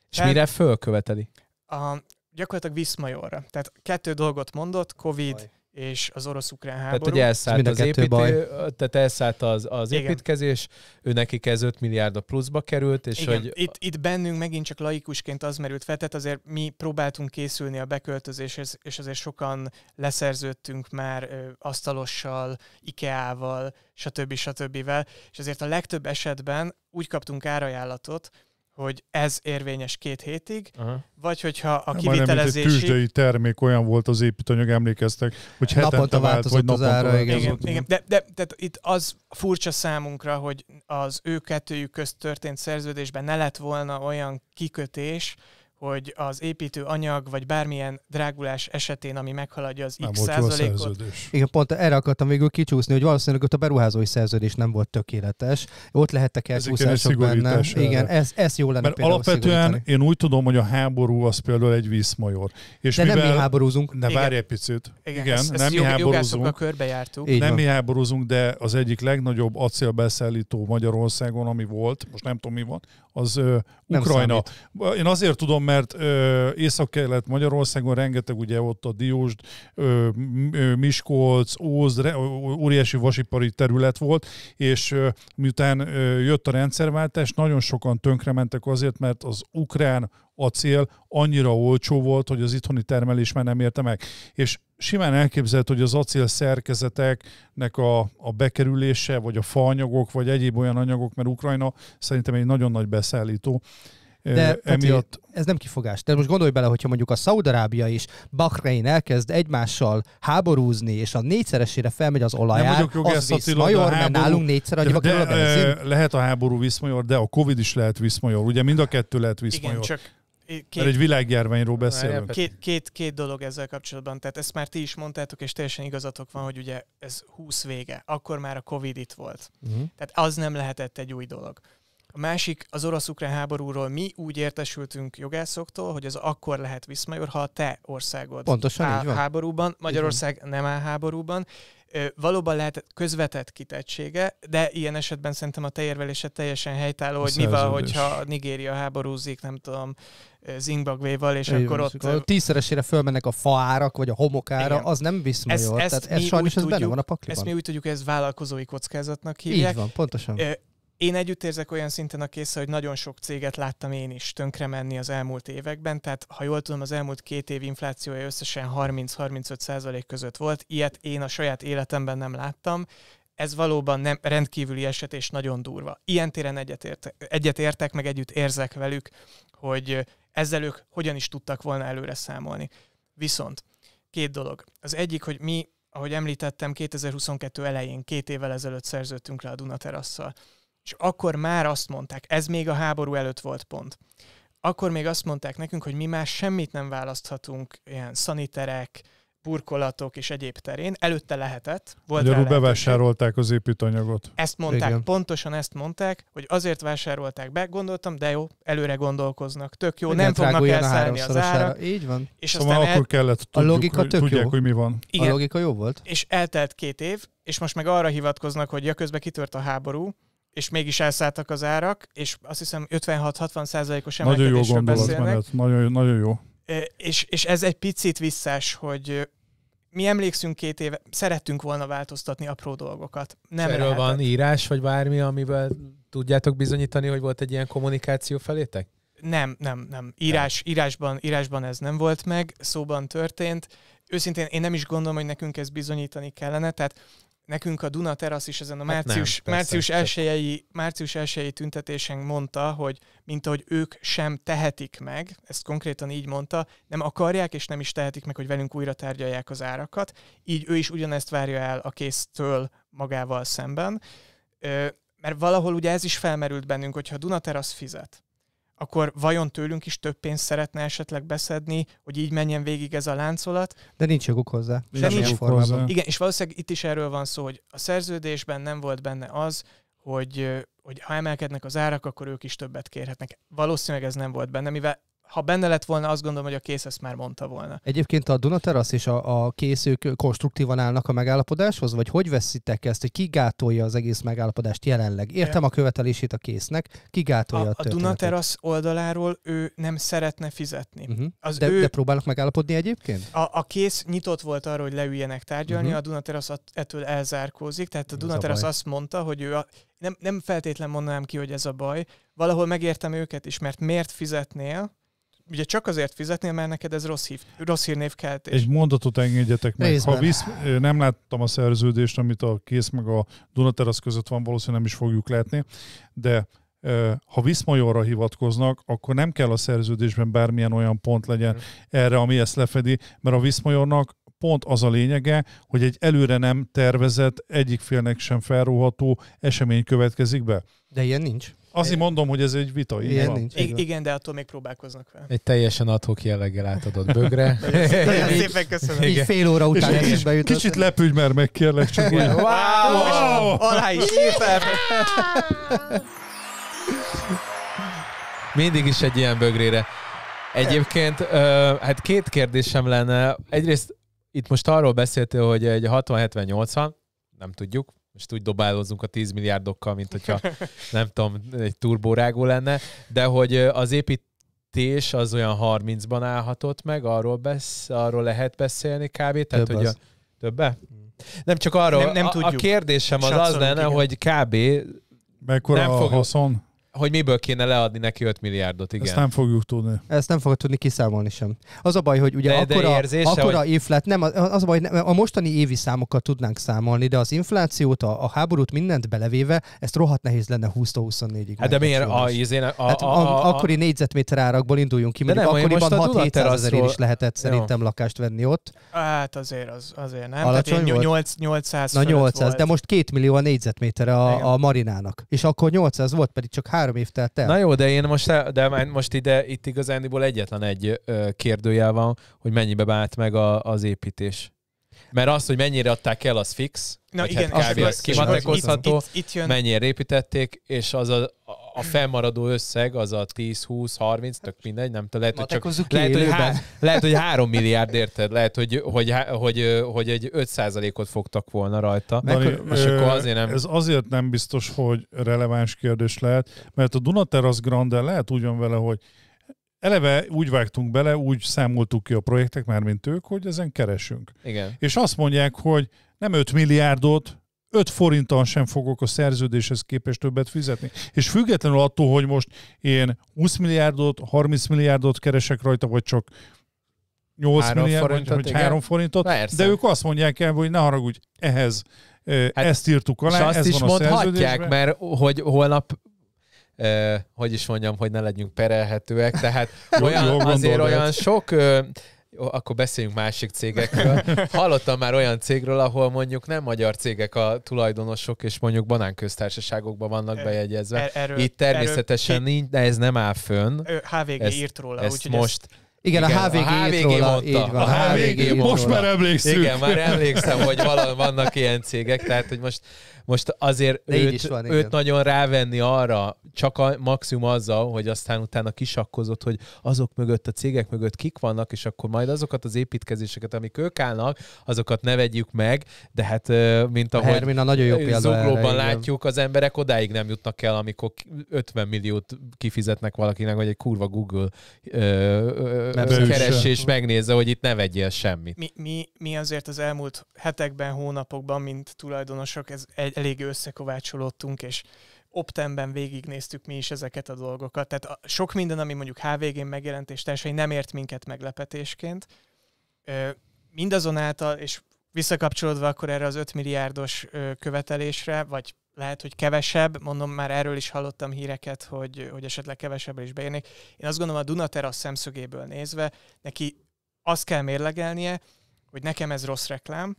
D: És Fel... mire fölköveteli? A, gyakorlatilag Viszmajorra. Tehát kettő dolgot mondott, Covid Aj. és az orosz-ukrán háború. Tehát, hogy elszállt
A: az, építő, baj. tehát elszállt az, az építkezés, ő neki ez 5 milliárd a pluszba került, és Igen. hogy... Itt,
D: itt bennünk megint csak laikusként az merült fel, tehát azért mi próbáltunk készülni a beköltözéshez, és azért sokan leszerződtünk már ö, asztalossal, IKEA-val, stb. stb. És azért a legtöbb esetben úgy kaptunk árajánlatot, hogy ez érvényes két hétig, Aha. vagy hogyha a kivitelezési... Nem,
B: egy termék olyan volt az építőanyag, emlékeztek, hogy hetente naponta vált, vagy naponta. Az ára, igen, igen,
D: igen. De, de, de itt az furcsa számunkra, hogy az ő kettőjük közt történt szerződésben ne lett volna olyan kikötés, hogy az építő anyag, vagy bármilyen drágulás esetén, ami meghaladja az nem x százalékot.
C: Igen, pont erre akartam végül kicsúszni, hogy valószínűleg ott a beruházói szerződés nem volt tökéletes. Ott lehettek csúszások benne. Igen, ez, ez jó lenne Mert alapvetően szigorítani. én úgy tudom, hogy a háború az például egy vízmajor.
B: És De mivel... nem mi háborúzunk. Ne várj egy picit. Igen, Igen ezt, nem mi háborúzunk. körbejártuk. nem mi háborúzunk, de az egyik legnagyobb acélbeszállító Magyarországon, ami volt, most nem tudom mi van, az ö, Ukrajna. Számít. Én azért tudom, mert ö, észak-kelet Magyarországon rengeteg, ugye ott a Diósd, ö, Miskolc, Óz, re, óriási vasipari terület volt, és ö, miután ö, jött a rendszerváltás, nagyon sokan tönkrementek azért, mert az ukrán acél annyira olcsó volt, hogy az itthoni termelés már nem érte meg. És simán elképzelhető, hogy az acél szerkezeteknek a, a bekerülése, vagy a faanyagok, vagy egyéb olyan anyagok, mert Ukrajna szerintem egy
C: nagyon nagy beszállító, de emiatt... Peti, ez nem kifogás. De most gondolj bele, hogyha mondjuk a Szaudarábia és Bahrein elkezd egymással háborúzni, és a négyszeresére felmegy az olajár, nem az viszmajor, mert háború... nálunk négyszer annyiba kerül a benzin.
B: Lehet a háború viszmajor, de a Covid is lehet viszmajor. Ugye mind a kettő lehet viszmajor. Igen, csak két, Mert egy világjárványról beszélünk. Két,
D: két, két dolog ezzel kapcsolatban. Tehát ezt már ti is mondtátok, és teljesen igazatok van, hogy ugye ez 20 vége. Akkor már a Covid itt volt. Uh-huh. Tehát az nem lehetett egy új dolog. A másik, az orosz-ukrán háborúról mi úgy értesültünk jogászoktól, hogy ez akkor lehet viszmajor, ha a te országod Pontosan, áll így van. háborúban, Magyarország így van. nem áll háborúban, valóban lehet közvetett kitettsége, de ilyen esetben szerintem a te érvelése teljesen helytálló, hogy mi van, hogyha Nigéria háborúzik, nem tudom, Zimbabvéval, és Így akkor ott...
C: tízszeresére fölmennek a faárak, vagy a homokára, igen. az nem visz ezt, ezt Tehát ez sajnos tudjuk, ez benne van a pakliban. Ezt mi
D: úgy tudjuk, ez vállalkozói kockázatnak hívják. Így van, pontosan. Én együtt érzek olyan szinten a készre, hogy nagyon sok céget láttam én is tönkre menni az elmúlt években, tehát ha jól tudom, az elmúlt két év inflációja összesen 30-35 százalék között volt, ilyet én a saját életemben nem láttam, ez valóban nem rendkívüli eset és nagyon durva. Ilyen téren egyetértek, egyetértek meg együtt érzek velük, hogy ezzel ők hogyan is tudtak volna előre számolni. Viszont két dolog. Az egyik, hogy mi, ahogy említettem, 2022 elején, két évvel ezelőtt szerződtünk le a terasszal. És akkor már azt mondták, ez még a háború előtt volt pont, akkor még azt mondták nekünk, hogy mi már semmit nem választhatunk, ilyen szaniterek, burkolatok és egyéb terén. Előtte lehetett. Volt Magyarul bevásárolták
B: az építőanyagot. Ezt mondták, Igen.
D: pontosan ezt mondták, hogy azért vásárolták be, gondoltam, de jó, előre gondolkoznak, tök jó, Minden nem fognak elszállni az ára. Így van. És szóval aztán el... kellett
C: tudjuk, a logika hogy, tök tudják, jó. hogy mi van. Igen. A logika jó volt.
D: És eltelt két év, és most meg arra hivatkoznak, hogy ja, közben kitört a háború, és mégis elszálltak az árak, és azt hiszem 56-60 százalékos emelkedésről Nagyon jó gondolatmenet, nagyon, nagyon jó. És, és ez egy picit visszás, hogy mi emlékszünk két éve, szerettünk volna változtatni apró dolgokat. Nem Erről van
A: írás, vagy bármi, amivel tudjátok bizonyítani, hogy volt egy ilyen kommunikáció felétek?
D: Nem, nem, nem. Írás, nem. Írásban, írásban ez nem volt meg, szóban történt. Őszintén én nem is gondolom, hogy nekünk ezt bizonyítani kellene, tehát nekünk a Duna terasz is ezen a hát nem, március, elsőjei, március elsőjei tüntetésen mondta, hogy mint ahogy ők sem tehetik meg, ezt konkrétan így mondta, nem akarják és nem is tehetik meg, hogy velünk újra tárgyalják az árakat, így ő is ugyanezt várja el a késztől magával szemben. Ö, mert valahol ugye ez is felmerült bennünk, hogyha Duna terasz fizet, akkor vajon tőlünk is több pénzt szeretne esetleg beszedni, hogy így menjen végig ez a láncolat. De nincs joguk hozzá. De nincs joguk hozzá. Igen, és valószínűleg itt is erről van szó, hogy a szerződésben nem volt benne az, hogy, hogy ha emelkednek az árak, akkor ők is többet kérhetnek. Valószínűleg ez nem volt benne, mivel ha benne lett volna, azt gondolom, hogy a kész ezt már mondta volna.
C: Egyébként a Dunaterasz és a, a készők konstruktívan állnak a megállapodáshoz, vagy hogy veszitek ezt, hogy kigátolja az egész megállapodást jelenleg? Értem a követelését a késznek, kigátolja a, a, a Dunaterasz
D: oldaláról ő nem szeretne fizetni. Uh-huh. Az de, ő... de próbálnak
C: megállapodni egyébként?
D: A, a kész nyitott volt arra, hogy leüljenek tárgyalni, uh-huh. a Dunaterasz ettől elzárkózik, tehát a Dunaterasz azt mondta, hogy ő a, nem, nem feltétlen mondanám ki, hogy ez a baj, valahol megértem őket is, mert miért fizetnél, ugye csak azért fizetnél, mert neked ez rossz, hív, rossz kelt.
B: Egy mondatot engedjetek meg. Ha visz, nem láttam a szerződést, amit a kész meg a Dunaterasz között van, valószínűleg nem is fogjuk látni, de ha Viszmajorra hivatkoznak, akkor nem kell a szerződésben bármilyen olyan pont legyen mhm. erre, ami ezt lefedi, mert a Viszmajornak pont az a lényege, hogy egy előre nem tervezett, egyik félnek sem felróható esemény következik be. De ilyen nincs. Azért mondom, hogy ez
D: egy
A: vita. Így van. nincs. I-
D: igen, de attól még próbálkoznak
A: vele. Egy teljesen adhok jelleggel átadott bögre. Nagyon szépen köszönöm. Így fél óra után és kicsit, jutott. Kicsit lepülj már meg, kérlek csak úgy. Wow! wow! Alá is szépen! Mindig is egy ilyen bögrére. Egyébként, hát két kérdésem lenne. Egyrészt itt most arról beszéltél, hogy egy 60-70-80, nem tudjuk, most úgy dobálózunk a 10 milliárdokkal, mint hogyha nem tudom, egy turbórágó lenne, de hogy az építés az olyan 30-ban állhatott meg, arról, besz, arról lehet beszélni kb. Tehát, Több hogy az. a, többe? Nem csak arról, nem, nem a, tudjuk. a kérdésem az Satszolunk, az lenne, szóval, igen. hogy kb. Mekkora nem a fog... haszon? hogy miből kéne leadni neki 5 milliárdot, igen. Ezt nem
C: fogjuk tudni. Ezt nem fogod tudni kiszámolni sem. Az a baj, hogy ugye de, akkora, de érzése, akkora hogy... inflát, nem, az a baj, nem, a mostani évi számokat tudnánk számolni, de az inflációt, a, a háborút mindent belevéve, ezt rohadt nehéz lenne 20-24-ig. Hát de miért a, izén, a, hát a, hát a, a, a, akkori négyzetméter árakból induljunk ki, mert akkoriban 6-700 ezerért is lehetett szerintem jó. lakást venni ott.
D: Hát azért, az, azért nem. Alacsony Tehát 8, 800 Na 800, volt. de most
C: 2 millió a négyzetméter a, a Marinának. És akkor 800 volt, pedig csak 3 három év telt el.
A: Na jó, de én most, de most ide, itt igazániból egyetlen egy kérdőjel van, hogy mennyibe vált meg a, az építés. Mert az, hogy mennyire adták el, az fix. Na igen, hát kb. az kimatekozható, mennyire építették, és az a, a felmaradó összeg az a 10, 20, 30, tök mindegy, nem tudom, lehet, hogy csak, lehet, hogy, há, lehet, hogy 3 milliárd érted, lehet, hogy, hogy, hogy, hogy egy 5%-ot fogtak volna rajta. Dani, és akkor azért nem... Ez
B: azért nem biztos, hogy releváns kérdés lehet, mert a Dunateras Grande lehet úgy van vele, hogy eleve úgy vágtunk bele, úgy számoltuk ki a projektek, mármint ők, hogy ezen keresünk. Igen. És azt mondják, hogy nem 5 milliárdot, 5 forinton sem fogok a szerződéshez képest többet fizetni. És függetlenül attól, hogy most én 20 milliárdot, 30 milliárdot keresek rajta, vagy csak 8 három milliárd, forintot, vagy, vagy 3 forintot, Persze. de ők azt mondják el, hogy ne haragudj, ehhez hát, ezt írtuk alá, és azt is van mondhatják, mert
A: hogy holnap eh, hogy is mondjam, hogy ne legyünk perelhetőek, tehát olyan, azért olyan sok eh, jó, akkor beszéljünk másik cégekről. Hallottam már olyan cégről, ahol mondjuk nem magyar cégek a tulajdonosok, és mondjuk banánköztársaságokban vannak bejegyezve. Er- erről, Itt természetesen erről, nincs, de ez nem áll fönn. HVG ezt, írt róla. Ezt most ezt... Igen, igen, a HVG, a HVG róla, mondta. Így van, a HVG, HVG most már emlékszünk. Igen, már emlékszem, hogy val- vannak ilyen cégek, tehát hogy most most azért De őt, van, őt nagyon rávenni arra, csak a maximum azzal, hogy aztán utána kisakkozott, hogy azok mögött, a cégek mögött kik vannak, és akkor majd azokat az építkezéseket, amik ők állnak, azokat ne vegyük meg, de hát mint ahogy a nagyon jó zuglóban látjuk, az emberek odáig nem jutnak el, amikor 50 milliót kifizetnek valakinek, vagy egy kurva Google ö, ö, keres és megnézze, hogy itt ne vegyél semmit.
D: Mi, mi, mi azért az elmúlt hetekben, hónapokban, mint tulajdonosok, ez egy, elég összekovácsolódtunk, és Optemben végignéztük mi is ezeket a dolgokat. Tehát sok minden, ami mondjuk HVG-n megjelent, és társai nem ért minket meglepetésként. Mindazonáltal, és visszakapcsolódva akkor erre az 5 milliárdos követelésre, vagy lehet, hogy kevesebb, mondom, már erről is hallottam híreket, hogy, hogy esetleg kevesebb is beérnék. Én azt gondolom, a Dunaterasz szemszögéből nézve, neki azt kell mérlegelnie, hogy nekem ez rossz reklám,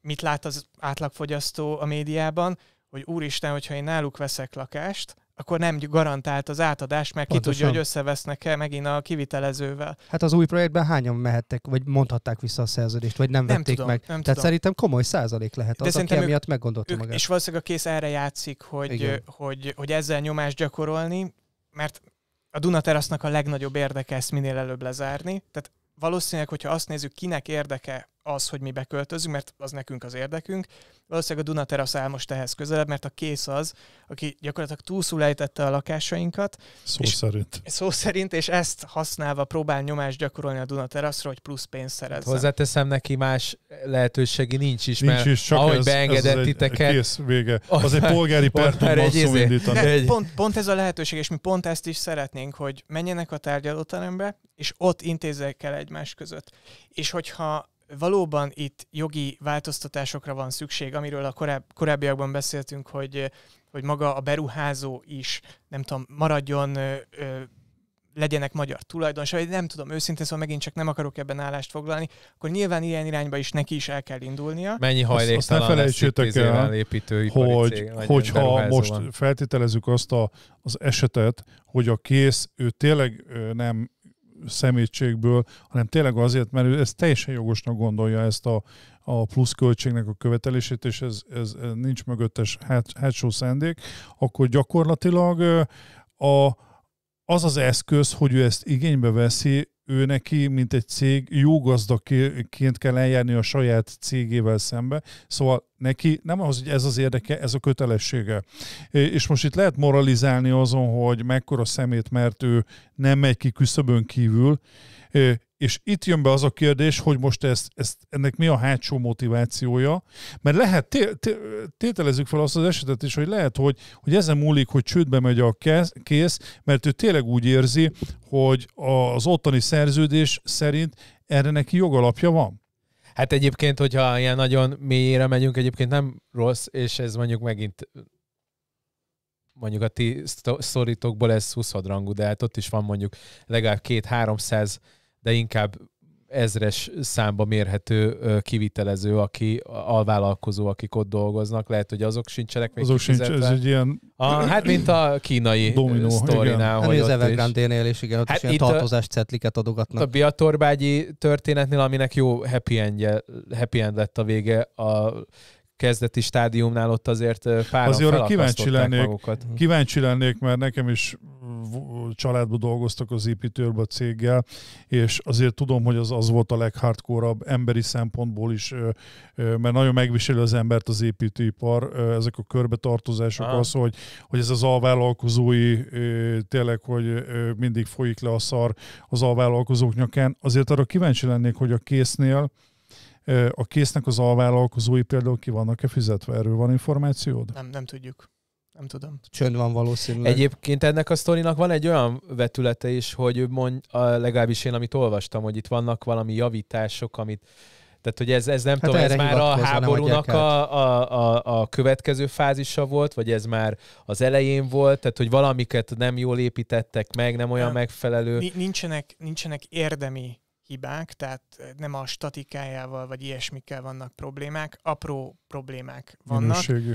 D: mit lát az átlagfogyasztó a médiában, hogy úristen, hogyha én náluk veszek lakást, akkor nem garantált az átadás, mert Pontosan. ki tudja, hogy összevesznek-e megint a kivitelezővel.
C: Hát az új projektben hányan mehettek, vagy mondhatták vissza a szerződést, vagy nem, nem vették tudom, meg. Nem Tehát tudom. szerintem komoly százalék lehet De az, aki emiatt meggondolta magát. És
D: valószínűleg a kész erre játszik, hogy, hogy, hogy ezzel nyomást gyakorolni, mert a Dunaterasznak a legnagyobb érdeke ezt minél előbb lezárni. Tehát valószínűleg, hogyha azt nézzük, kinek érdeke az, hogy mi beköltözünk, mert az nekünk az érdekünk. Valószínűleg a Duna terasz áll most ehhez közelebb, mert a kész az, aki gyakorlatilag túlszulejtette a lakásainkat. Szó és, szerint. Szó szerint, és ezt használva próbál nyomást gyakorolni a Duna teraszra, hogy plusz pénzt szerezzen.
A: hozzáteszem neki más lehetőségi nincs is, nincs mert is, csak ahogy ez, beengedett ez
B: titeket. Kész vége. Az egy
D: polgári pertumban Pont, pont ez a lehetőség, és mi pont ezt is szeretnénk, hogy menjenek a tárgyalóterembe, és ott intézzek el egymás között. És hogyha valóban itt jogi változtatásokra van szükség, amiről a koráb, korábbiakban beszéltünk, hogy, hogy maga a beruházó is, nem tudom, maradjon legyenek magyar vagy nem tudom, őszintén szóval megint csak nem akarok ebben állást foglalni, akkor nyilván ilyen irányba is neki is el kell indulnia. Mennyi hajléktalan azt,
A: azt ne felejtsétek el, hogy, cég, hogyha most van.
B: feltételezzük azt a, az esetet, hogy a kész, ő tényleg nem szemétségből, hanem tényleg azért, mert ő ezt teljesen jogosnak gondolja ezt a, a pluszköltségnek a követelését, és ez, ez nincs mögöttes hát, hátsó szendék, akkor gyakorlatilag a, az az eszköz, hogy ő ezt igénybe veszi, ő neki, mint egy cég, jó gazdaként kell eljárni a saját cégével szembe, szóval neki nem az, hogy ez az érdeke, ez a kötelessége. És most itt lehet moralizálni azon, hogy mekkora szemét, mert ő nem megy ki küszöbön kívül, és itt jön be az a kérdés, hogy most ezt, ezt, ennek mi a hátsó motivációja, mert lehet, té, té, tételezzük fel azt az esetet is, hogy lehet, hogy, hogy ezen múlik, hogy csődbe megy a kész, mert ő tényleg úgy érzi, hogy az ottani szerződés szerint erre
A: neki jogalapja van. Hát egyébként, hogyha ilyen nagyon mélyére megyünk, egyébként nem rossz, és ez mondjuk megint mondjuk a ti szorítókból ez 20 rangú, de hát ott is van mondjuk legalább két-háromszáz 300 de inkább ezres számba mérhető kivitelező, aki alvállalkozó, akik ott dolgoznak, lehet, hogy azok sincsenek még Azok sincs, ez egy ilyen... A, hát, mint a kínai dominó, sztorinál, hát, igen. hogy az Evergrande-nél is, igen, ott hát is ilyen tartozás cetliket adogatnak. A Biatorbágyi történetnél, aminek jó happy, end, happy end lett a vége, a kezdeti stádiumnál ott azért pár Azért kíváncsi lennék, magukat. Mhm.
B: kíváncsi lennék, mert nekem is családban dolgoztak az építőrbe céggel, és azért tudom, hogy az, az volt a leghardkorabb emberi szempontból is, mert nagyon megviseli az embert az építőipar, ezek a körbetartozások, ah. az, hogy, hogy ez az alvállalkozói tényleg, hogy mindig folyik le a szar az alvállalkozók nyakán. Azért arra kíváncsi lennék, hogy a késznél a késznek az alvállalkozói például ki vannak-e fizetve? Erről van információd?
D: Nem, nem tudjuk. Nem tudom.
B: Csönd van valószínűleg.
D: Egyébként ennek a
A: sztorinak van egy olyan vetülete is, hogy mond, legalábbis én, amit olvastam, hogy itt vannak valami javítások, amit tehát, hogy ez, ez nem hát tudom, ez már a háborúnak a, a, a, a következő fázisa volt, vagy ez már az elején volt, tehát, hogy valamiket nem jól építettek meg, nem olyan nem. megfelelő.
D: Nincsenek, nincsenek érdemi hibák, tehát eh, nem a statikájával vagy ilyesmikkel vannak problémák, apró problémák vannak. Minőségű.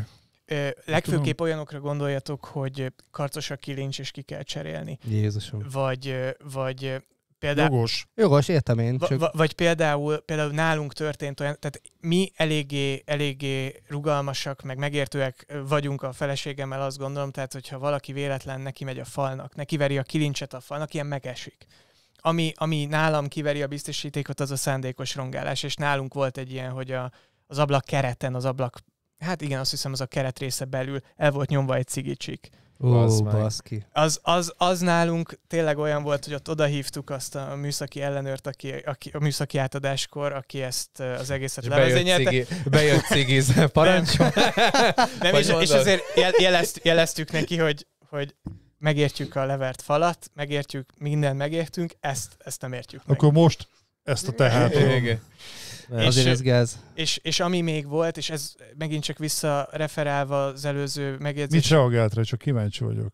D: legfőképp olyanokra gondoljatok, hogy eh, karcos a kilincs, és ki kell cserélni. Jézusom. Vagy, eh, vagy például... Jogos. Jogos, értem én. Csak... V- vagy például, például nálunk történt olyan, tehát mi eléggé, eléggé rugalmasak, meg megértőek vagyunk a feleségemmel, azt gondolom, tehát hogyha valaki véletlen neki megy a falnak, neki veri a kilincset a falnak, ilyen megesik ami, ami nálam kiveri a biztosítékot, az a szándékos rongálás, és nálunk volt egy ilyen, hogy a, az ablak kereten, az ablak, hát igen, azt hiszem az a keret része belül el volt nyomva egy cigicsik. Ó, az, baszki. Az, az, az nálunk tényleg olyan volt, hogy ott odahívtuk azt a műszaki ellenőrt, aki, aki a műszaki átadáskor, aki ezt az egészet levezényelte. Bejött, cigi, bejött cigiz, parancsol. nem, nem és, és azért jel, jeleztük neki, hogy, hogy megértjük a levert falat, megértjük, mindent megértünk, ezt, ezt nem értjük Akkor meg. Akkor most ezt a tehát. Igen. És, azért ez gáz. És, és ami még volt, és ez megint csak visszareferálva az előző megjegyzés. Mit
B: reagált rá, csak kíváncsi vagyok.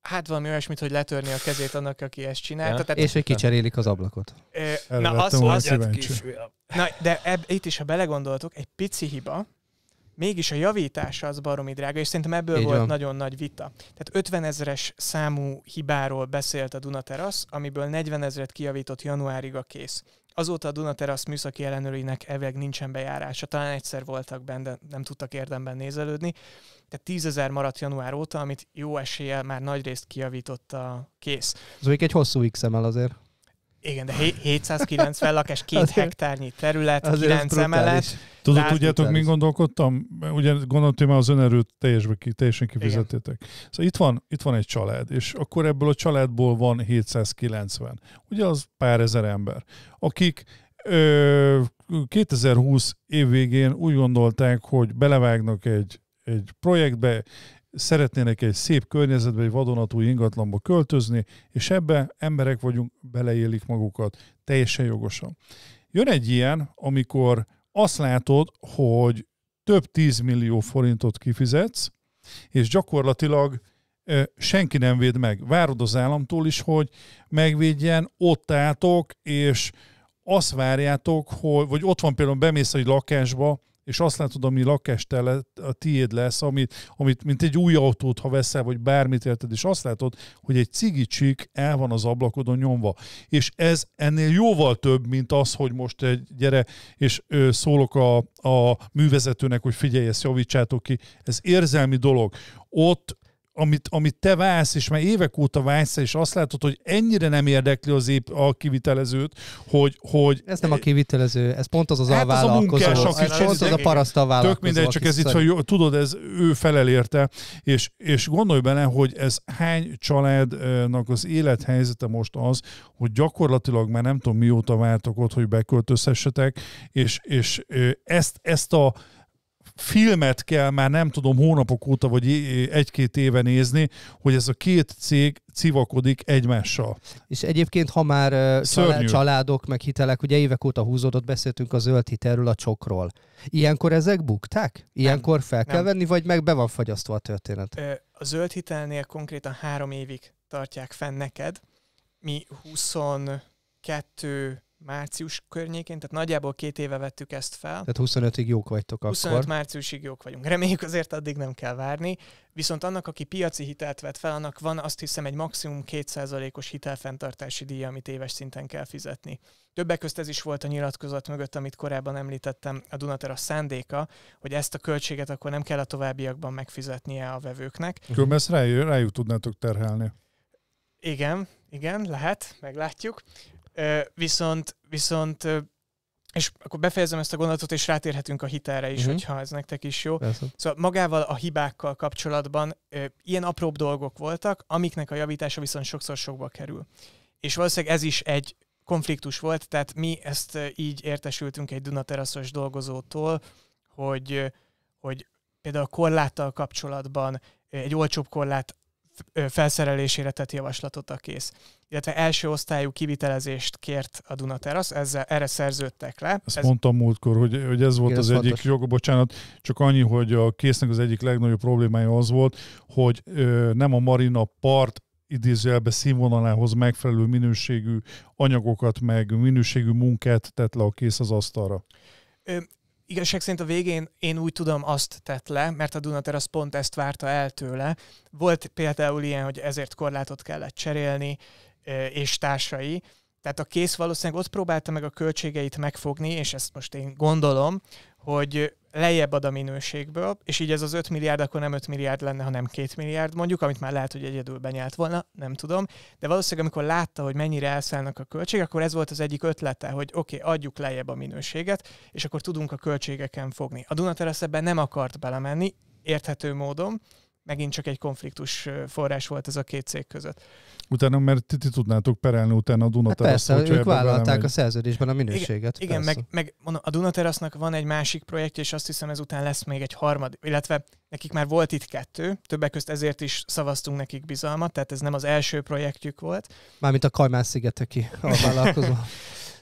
D: Hát valami olyasmit, hogy letörni a kezét annak, aki ezt csinálta. Ja. Tehát, és hogy kicserélik az ablakot. Ö, na, az, az, na, de eb, itt is, ha belegondoltok, egy pici hiba, mégis a javítása az baromi drága, és szerintem ebből Így volt van. nagyon nagy vita. Tehát 50 ezeres számú hibáról beszélt a Dunaterasz, amiből 40 ezeret kijavított januárig a kész. Azóta a Dunaterasz műszaki ellenőrinek elvileg nincsen bejárása. Talán egyszer voltak benne, de nem tudtak érdemben nézelődni. Tehát ezer maradt január óta, amit jó eséllyel már nagy részt kijavított a kész.
C: Ez egy hosszú XML azért.
D: Igen, de 790 lakás, két azért, hektárnyi terület, azért 9 emelet. Tudod, Lát, tudjátok, brutális. mi
C: gondolkodtam? Ugye
B: gondoltam, már az önerőt teljesen, teljesen kifizetétek. Igen. Szóval itt van, itt van egy család, és akkor ebből a családból van 790. Ugye az pár ezer ember, akik ö, 2020 év végén úgy gondolták, hogy belevágnak egy, egy projektbe, szeretnének egy szép környezetbe, egy vadonatúj ingatlanba költözni, és ebbe emberek vagyunk, beleélik magukat, teljesen jogosan. Jön egy ilyen, amikor azt látod, hogy több 10 millió forintot kifizetsz, és gyakorlatilag senki nem véd meg. Várod az államtól is, hogy megvédjen, ott álltok, és azt várjátok, hogy, vagy ott van például bemész egy lakásba, és azt látod, ami lakástel a tiéd lesz, amit, amit mint egy új autót, ha veszel, vagy bármit érted, és azt látod, hogy egy cigicsik el van az ablakodon nyomva. És ez ennél jóval több, mint az, hogy most egy gyere, és ö, szólok a, a művezetőnek, hogy figyelj, ezt javítsátok ki. Ez érzelmi dolog. Ott amit, amit te válsz, és már évek óta válsz, és azt látod, hogy ennyire nem érdekli az épp a kivitelezőt, hogy... hogy ez nem a kivitelező, ez pont az az hát alvállalkozó. Ez a munkás, aki ez pont az a parasztal vállalkozó. Tök mindegy, csak ez itt, hogy tudod, ez ő felel érte, és, és gondolj bele, hogy ez hány családnak az élethelyzete most az, hogy gyakorlatilag már nem tudom mióta váltok ott, hogy beköltözhessetek, és, és ezt, ezt a filmet kell már nem tudom hónapok óta vagy egy-két éve nézni, hogy ez a két cég
C: civakodik egymással. És egyébként, ha már Szörnyű. családok meg hitelek, ugye évek óta húzódott, beszéltünk a zöld hitelről, a csokról. Ilyenkor ezek bukták? Ilyenkor nem, fel kell nem. venni, vagy meg be van fagyasztva a történet?
D: A zöld hitelnél konkrétan három évig tartják fenn neked. Mi 22 március környékén, tehát nagyjából két éve vettük ezt fel. Tehát 25-ig jók vagytok 25 akkor. 25 márciusig jók vagyunk. Reméljük azért addig nem kell várni. Viszont annak, aki piaci hitelt vett fel, annak van azt hiszem egy maximum 2%-os hitelfenntartási díja, amit éves szinten kell fizetni. Többek közt ez is volt a nyilatkozat mögött, amit korábban említettem, a Dunatera szándéka, hogy ezt a költséget akkor nem kell a továbbiakban megfizetnie a vevőknek. Különben
B: ezt rájuk, rájuk tudnátok terhelni.
D: Igen, igen, lehet, meglátjuk. Viszont, viszont és akkor befejezem ezt a gondolatot, és rátérhetünk a hitelre is, uh-huh. hogyha ez nektek is jó. Persze. Szóval magával a hibákkal kapcsolatban ö, ilyen apróbb dolgok voltak, amiknek a javítása viszont sokszor sokba kerül. És valószínűleg ez is egy konfliktus volt, tehát mi ezt így értesültünk egy Dunateraszos dolgozótól, hogy, hogy például a korláttal kapcsolatban egy olcsóbb korlát felszerelésére tett javaslatot a kész. Illetve első osztályú kivitelezést kért a Dunaterasz, ezzel, erre szerződtek le. Ezt ez... mondtam
B: múltkor, hogy, hogy ez volt Igen, az egyik jog, bocsánat, csak annyi, hogy a késznek az egyik legnagyobb problémája az volt, hogy ö, nem a Marina part idézőjelben színvonalához megfelelő minőségű anyagokat, meg minőségű munkát tett le a kész az asztalra
D: igazság szerint a végén én úgy tudom azt tett le, mert a Dunater pont ezt várta el tőle. Volt például ilyen, hogy ezért korlátot kellett cserélni, és társai. Tehát a kész valószínűleg ott próbálta meg a költségeit megfogni, és ezt most én gondolom, hogy lejjebb ad a minőségből, és így ez az 5 milliárd akkor nem 5 milliárd lenne, hanem 2 milliárd mondjuk, amit már lehet, hogy egyedül benyelt volna, nem tudom. De valószínűleg amikor látta, hogy mennyire elszállnak a költségek akkor ez volt az egyik ötlete, hogy oké, okay, adjuk lejjebb a minőséget, és akkor tudunk a költségeken fogni. A Dunateresz ebben nem akart belemenni, érthető módon, megint csak egy konfliktus forrás volt ez a két cég között.
B: Utána, mert ti, ti tudnátok perelni utána a Dunateraszt. Hát persze, ők vállalták a szerződésben
D: a minőséget. Igen, igen meg, meg mondom, a Dunaterasznak van egy másik projekt, és azt hiszem ezután lesz még egy harmad, illetve nekik már volt itt kettő, többek között ezért is szavaztunk nekik bizalmat, tehát ez nem az első projektjük volt.
C: Mármint a Kajmán szigeteki a vállalkozó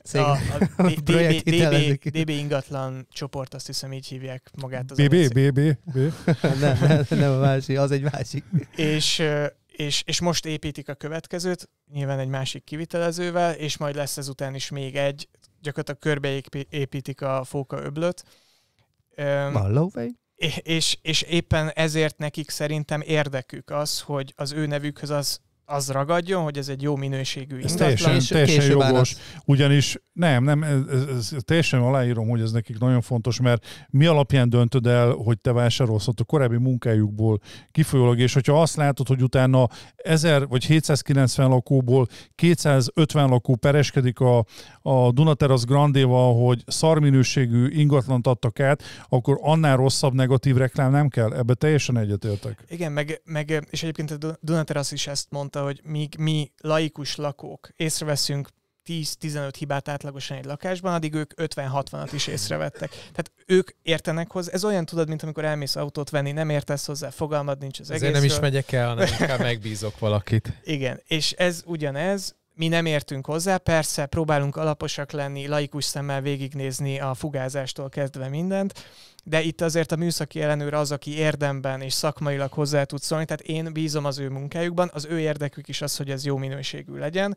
C: cég. A, a, DB, DB, DB
D: ingatlan csoport, azt hiszem így hívják magát az BB, BB, BB. nem, nem, a másik, az egy másik. és, és, és most építik a következőt, nyilván egy másik kivitelezővel, és majd lesz ezután is még egy, gyakorlatilag körbe építik a fóka öblöt. Van és, és éppen ezért nekik szerintem érdekük az, hogy az ő nevükhöz az az ragadjon, hogy ez egy jó minőségű ez ingatlan. Teljesen, és teljesen jogos,
B: ugyanis nem, nem, ez, ez, ez, teljesen aláírom, hogy ez nekik nagyon fontos, mert mi alapján döntöd el, hogy te vásárolsz a korábbi munkájukból kifolyólag, és hogyha azt látod, hogy utána 1000 vagy 790 lakóból 250 lakó pereskedik a, a Dunateras Grandéval, hogy szarminőségű ingatlant adtak át, akkor annál rosszabb negatív reklám nem kell. Ebbe teljesen egyetértek.
D: Igen, meg, meg és egyébként a Dunateras is ezt mondta, mondta, hogy míg mi laikus lakók észreveszünk 10-15 hibát átlagosan egy lakásban, addig ők 50-60-at is észrevettek. Tehát ők értenek hozzá. Ez olyan tudod, mint amikor elmész autót venni, nem értesz hozzá, fogalmad nincs az Ezért egészről. nem is megyek el, hanem inkább megbízok valakit. Igen, és ez ugyanez, mi nem értünk hozzá, persze próbálunk alaposak lenni, laikus szemmel végignézni a fugázástól kezdve mindent, de itt azért a műszaki ellenőr az, aki érdemben és szakmailag hozzá tud szólni, tehát én bízom az ő munkájukban, az ő érdekük is az, hogy ez jó minőségű legyen,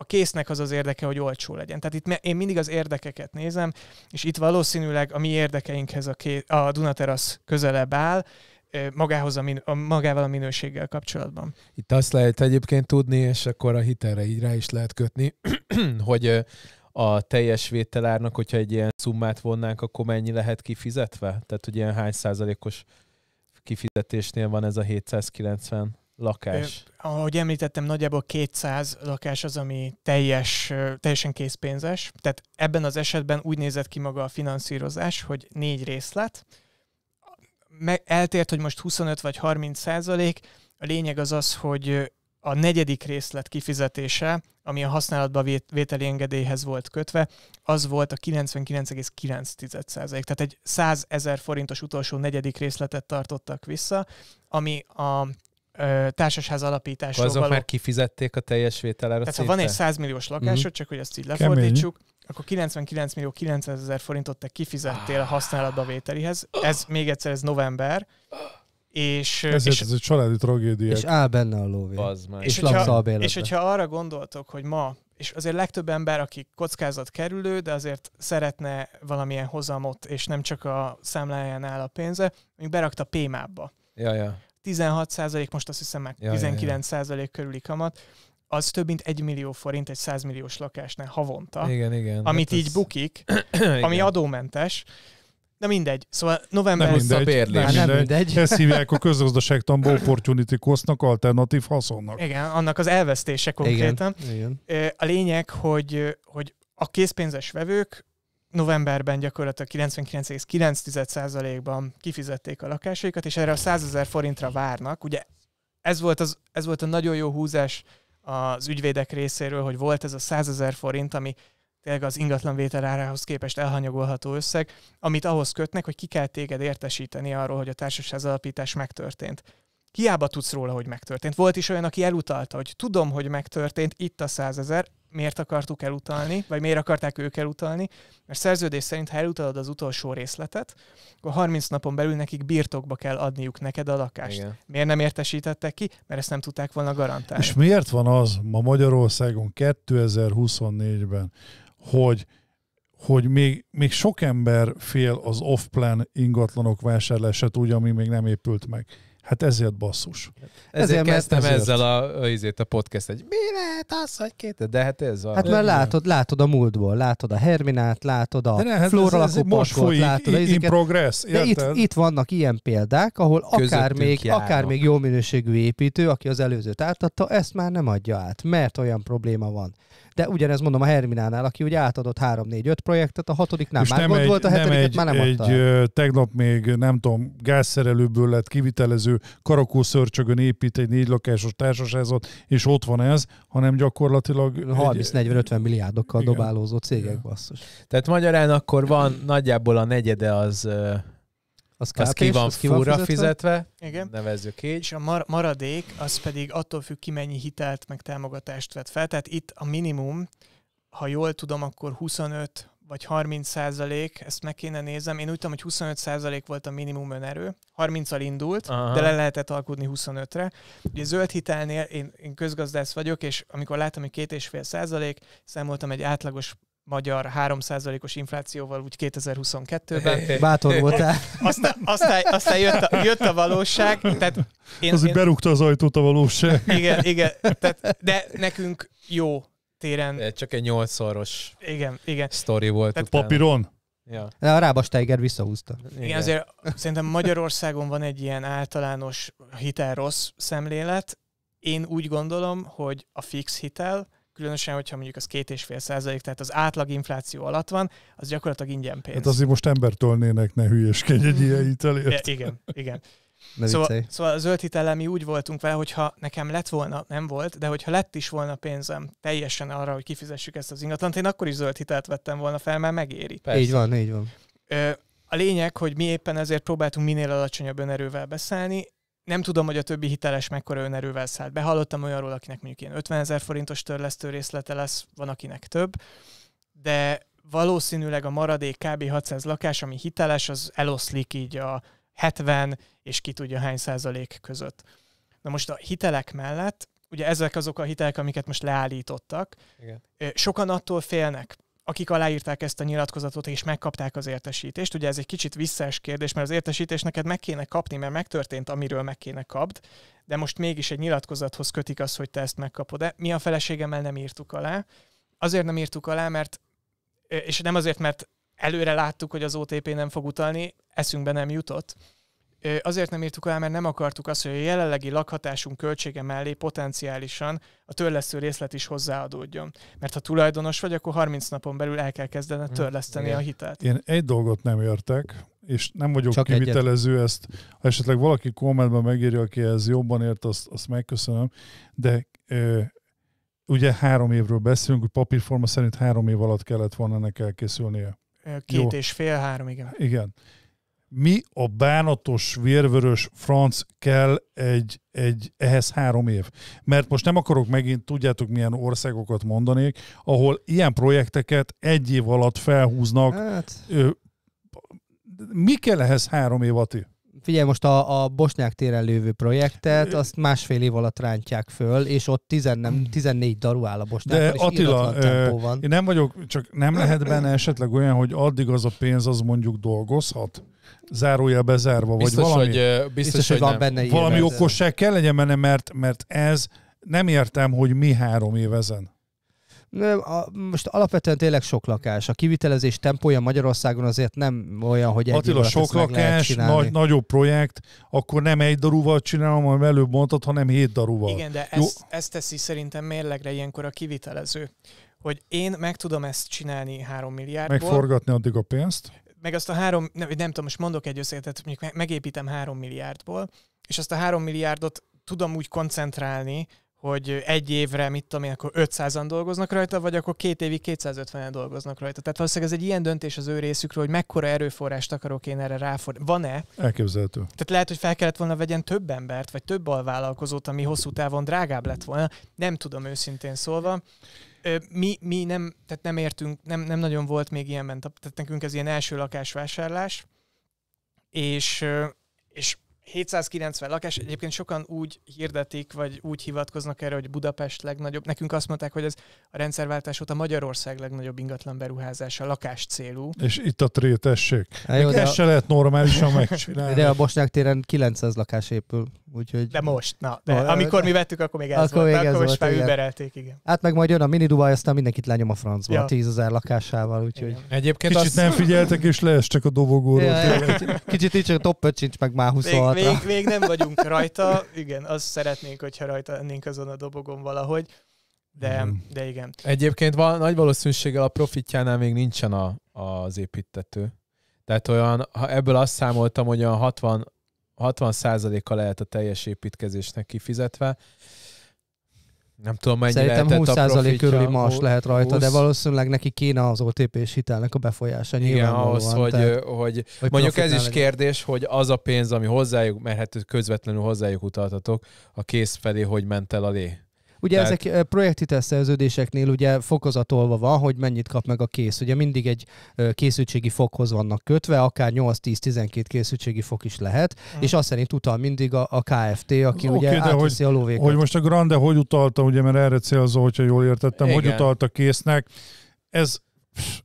D: a késznek az az érdeke, hogy olcsó legyen. Tehát itt én mindig az érdekeket nézem, és itt valószínűleg a mi érdekeinkhez a, ké- a Dunaterasz közelebb áll, magához a min- a magával a minőséggel kapcsolatban.
A: Itt azt lehet egyébként tudni, és akkor a hitelre így rá is lehet kötni, hogy a teljes vételárnak, hogyha egy ilyen szummát vonnánk, akkor mennyi lehet kifizetve? Tehát, hogy ilyen hány százalékos kifizetésnél van ez a 790 lakás?
D: Ö, ahogy említettem, nagyjából 200 lakás az, ami teljes, teljesen készpénzes. Tehát ebben az esetben úgy nézett ki maga a finanszírozás, hogy négy részlet, eltért, hogy most 25 vagy 30 százalék, a lényeg az az, hogy a negyedik részlet kifizetése, ami a használatba vételi engedélyhez volt kötve, az volt a 99,9 százalék. Tehát egy 100 ezer forintos utolsó negyedik részletet tartottak vissza, ami a társasház alapításról Azok való... már
A: kifizették a teljes vételára. Tehát szinte? ha van egy 100 milliós lakásod, mm. csak hogy ezt így lefordítsuk,
D: Kemény akkor 99 millió 900 ezer forintot te kifizettél a ah. használatba vételihez. Ez még egyszer, ez november. És, Ezért és, ez egy
B: családi tragédia. És áll benne a lóvé. És, és, hogyha, és hogyha
D: arra gondoltok, hogy ma, és azért legtöbb ember, aki kockázat kerülő, de azért szeretne valamilyen hozamot, és nem csak a számláján áll a pénze, még berakta Pémába. Ja, ja. 16 most azt hiszem már ja, 19 ja, ja. körüli kamat az több mint egy millió forint egy 100 milliós lakásnál havonta. Igen, igen. Amit hát így ez... bukik, ami igen. adómentes. Na mindegy. Szóval november... Nem mindegy. Bérlés. Hát nem, mindegy. nem mindegy. Ezt hívják a
B: közgazdaságtan opportunity cost-nak alternatív haszonnak.
D: Igen, annak az elvesztése konkrétan. Igen. igen. A lényeg, hogy, hogy a készpénzes vevők novemberben gyakorlatilag 99,9%-ban kifizették a lakásaikat, és erre a 100 ezer forintra várnak. Ugye ez volt, az, ez volt a nagyon jó húzás az ügyvédek részéről, hogy volt ez a 100 ezer forint, ami tényleg az ingatlan árához képest elhanyagolható összeg, amit ahhoz kötnek, hogy ki kell téged értesíteni arról, hogy a társaság alapítás megtörtént. Hiába tudsz róla, hogy megtörtént. Volt is olyan, aki elutalta, hogy tudom, hogy megtörtént, itt a százezer, miért akartuk elutalni, vagy miért akarták ők elutalni, mert szerződés szerint, ha elutalod az utolsó részletet, akkor 30 napon belül nekik birtokba kell adniuk neked a lakást. Igen. Miért nem értesítettek ki? Mert ezt nem tudták volna garantálni. És
B: miért van az ma Magyarországon 2024-ben, hogy hogy még, még sok ember fél az off-plan ingatlanok vásárlását, úgy, ami még nem
C: épült meg. Hát ezért basszus.
B: Ezért, ezért kezdtem ezért. ezzel
A: a, a, a podcast, hogy mi lehet az, hogy két, de hát ez a... Hát mert látod,
C: látod a múltból, látod a Herminát, látod a de ne, hát Flóra ez, ez most folyik, látod in, in
A: progress, de
C: itt, itt, vannak ilyen példák, ahol akár még, járnak. akár még jó minőségű építő, aki az előzőt átadta, ezt már nem adja át, mert olyan probléma van de ugyanez mondom a Herminánál, aki ugye átadott 3-4-5 projektet, a hatodik nem. már nem gond egy, volt, a hetediket nem egy, már nem adta. Egy,
B: ö, tegnap még, nem tudom, gázszerelőből lett kivitelező, karakószörcsögön épít egy négy lakásos társaságot, és ott van ez,
C: hanem gyakorlatilag...
A: 30-40-50
C: milliárdokkal igen. dobálózó cégek, igen. basszus.
A: Tehát magyarán akkor van nagyjából a negyede az az, az ki van fúra fizetve? fizetve,
D: Igen. nevezzük így. És a mar- maradék, az pedig attól függ ki mennyi hitelt meg támogatást vett fel. Tehát itt a minimum, ha jól tudom, akkor 25 vagy 30 százalék, ezt meg kéne nézem. Én úgy tudom, hogy 25 százalék volt a minimum önerő. 30-al indult, Aha. de le lehetett alkudni 25-re. Ugye zöld hitelnél én, én közgazdász vagyok, és amikor láttam, hogy két és fél százalék, számoltam egy átlagos magyar 3%-os inflációval úgy 2022-ben. Bátor voltál. Aztán, aztán, aztán jött, a, jött a valóság. Tehát én, Az, én,
B: berúgta az ajtót a valóság. Igen, igen.
A: Tehát,
D: de nekünk jó téren. De csak egy nyolcszoros igen, igen. sztori volt. Tehát
C: papíron? Ja. De a Rábas Tiger visszahúzta. Igen, igen,
D: azért szerintem Magyarországon van egy ilyen általános hitel rossz szemlélet. Én úgy gondolom, hogy a fix hitel, különösen, hogyha mondjuk az két és fél százalék, tehát az átlag infláció alatt van, az gyakorlatilag ingyen pénz. Hát azért most
B: embertolnének, ne hülyeskedj egy ilyen hitelért. Ja, igen,
D: igen. szóval, szóval a zöld hitellel mi úgy voltunk vele, hogyha nekem lett volna, nem volt, de hogyha lett is volna pénzem teljesen arra, hogy kifizessük ezt az ingatlant, én akkor is zöld hitelt vettem volna fel, mert megéri. Persze. Így van, így van. Ö, a lényeg, hogy mi éppen ezért próbáltunk minél alacsonyabb önerővel beszállni, nem tudom, hogy a többi hiteles mekkora önerővel szállt be. Hallottam olyanról, akinek mondjuk ilyen 50 ezer forintos törlesztő részlete lesz, van akinek több, de valószínűleg a maradék kb. 600 lakás, ami hiteles, az eloszlik így a 70 és ki tudja hány százalék között. Na most a hitelek mellett, ugye ezek azok a hitelek, amiket most leállítottak, Igen. sokan attól félnek, akik aláírták ezt a nyilatkozatot és megkapták az értesítést. Ugye ez egy kicsit visszaes kérdés, mert az értesítést neked meg kéne kapni, mert megtörtént, amiről meg kéne kapd, de most mégis egy nyilatkozathoz kötik az, hogy te ezt megkapod-e. Mi a feleségemmel nem írtuk alá. Azért nem írtuk alá, mert és nem azért, mert előre láttuk, hogy az OTP nem fog utalni, eszünkbe nem jutott, Azért nem írtuk alá, mert nem akartuk azt, hogy a jelenlegi lakhatásunk költsége mellé potenciálisan a törlesztő részlet is hozzáadódjon. Mert ha tulajdonos vagy, akkor 30 napon belül el kell kezdeni hm, törleszteni Igen. a hitelt. Én
B: egy dolgot nem értek, és nem vagyok Csak kivitelező egyet. ezt. Ha esetleg valaki kommentben megírja, aki ez jobban ért, azt, azt megköszönöm. De e, ugye három évről beszélünk, hogy papírforma szerint három év alatt kellett volna ennek elkészülnie.
D: Két Jó. és fél, három, igen. Igen
B: mi a bánatos, vérvörös franc kell egy, egy, ehhez három év. Mert most nem akarok megint, tudjátok milyen országokat mondanék, ahol ilyen projekteket egy év alatt felhúznak.
C: Hát... Ö, mi kell ehhez három év, Ati? Figyelj, most a, a Bosnyák téren lévő projektet, azt másfél év alatt rántják föl, és ott tizen, nem, 14 daru áll a bosnyák. De Attila, van. én nem vagyok, csak nem lehet benne esetleg olyan, hogy
B: addig az a pénz, az mondjuk dolgozhat? zárója bezárva, biztos, vagy valami. Hogy, biztos, biztos, hogy, van nem. benne Valami okosság kell legyen benne, mert, mert ez nem értem, hogy mi három évezen. ezen.
C: A, most alapvetően tényleg sok lakás. A kivitelezés tempója Magyarországon azért nem olyan, hogy egy Attila,
B: sok lakás, nagy,
C: nagyobb projekt,
B: akkor nem egy darúval csinálom, amit előbb mondtad, hanem hét darúval. Igen, de Jó. ezt,
D: ezt teszi szerintem mérlegre ilyenkor a kivitelező hogy én meg tudom ezt csinálni három milliárdból. Megforgatni addig a pénzt. Meg azt a három, nem, nem tudom, most mondok egy összegetet, mondjuk megépítem három milliárdból, és azt a három milliárdot tudom úgy koncentrálni, hogy egy évre, mit tudom én, akkor 500-an dolgoznak rajta, vagy akkor két évig 250-en dolgoznak rajta. Tehát valószínűleg ez egy ilyen döntés az ő részükről, hogy mekkora erőforrást akarok én erre ráfordítani. Van-e?
B: Elképzelhető.
D: Tehát lehet, hogy fel kellett volna vegyen több embert, vagy több alvállalkozót, ami hosszú távon drágább lett volna. Nem tudom őszintén szólva. Mi, mi nem, tehát nem értünk, nem, nem nagyon volt még ilyen, tehát nekünk ez ilyen első lakásvásárlás, és, és 790 lakás, egyébként sokan úgy hirdetik, vagy úgy hivatkoznak erre, hogy Budapest legnagyobb. Nekünk azt mondták, hogy ez a rendszerváltás óta Magyarország legnagyobb ingatlan beruházása, lakás célú. És
C: itt a trétessék. Jó, de ezt a... se lehet normálisan megcsinálni. De a Bosnyák téren 900 lakás épül, úgyhogy...
D: De most, na, de na, amikor de... mi vettük, akkor még ez akkor volt, még ez akkor most már überelték,
A: igen.
C: Hát meg majd jön a mini Dubai aztán mindenkit lenyom a francba, ja. a 10 ezer lakásával, úgyhogy... Egyébként Kicsit azt... nem figyeltek, és leestek a dobogóról. Ja, kicsit így csak a top 5 sincs meg már 26 még,
D: még nem vagyunk rajta, igen, azt szeretnénk, hogyha rajta lennénk azon a dobogon valahogy, de, mm. de igen.
A: Egyébként val- nagy valószínűséggel a profitjánál még nincsen a, az építető. Tehát olyan, ha ebből azt számoltam, hogy olyan 60, 60%-a lehet a teljes építkezésnek kifizetve, nem tudom, mennyi Szerintem 20% körüli más lehet rajta, 20... de
C: valószínűleg neki kéne az otp és hitelnek a befolyása. Igen, ahhoz, hogy, tehát, hogy, hogy mondjuk ez is
A: kérdés, hogy az a pénz, ami hozzájuk, mert hát közvetlenül hozzájuk utaltatok, a kész felé hogy ment el a lé? Ugye Tehát...
C: ezek szerződéseknél ugye fokozatolva van, hogy mennyit kap meg a kész. Ugye mindig egy készültségi fokhoz vannak kötve, akár 8-10-12 készültségi fok is lehet, hmm. és azt szerint utal mindig a, a KFT, aki okay, ugye de hogy, a lóvéket. Hogy
B: most a Grande hogy utalta, ugye, mert erre célzó, hogyha jól értettem, Igen. hogy utalta késznek, ez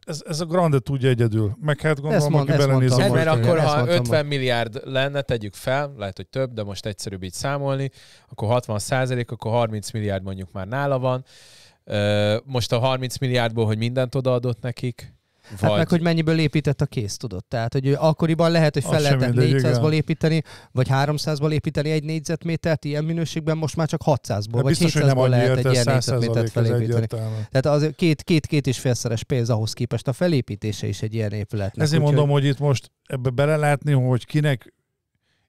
B: ez, ez a Grande tudja egyedül. Meg hát gondolom, aki belenéz a Mert akkor, ha 50
A: milliárd lenne, tegyük fel, lehet, hogy több, de most egyszerűbb így számolni, akkor 60 százalék, akkor 30 milliárd mondjuk már nála van. Most a 30 milliárdból, hogy mindent odaadott nekik, Hát vagy... Hát meg, hogy
C: mennyiből épített a kész, tudod? Tehát, hogy akkoriban lehet, hogy fel lehetett 400-ból építeni, vagy 300-ból építeni egy négyzetmétert ilyen minőségben, most már csak 600-ból, De hát vagy 700-ból lehet egy ilyen négyzetmétert felépíteni. Tehát az két, két, két és félszeres pénz ahhoz képest a felépítése is egy ilyen épületnek. Ezért úgy, mondom,
B: hogy... hogy itt most ebbe belelátni, hogy kinek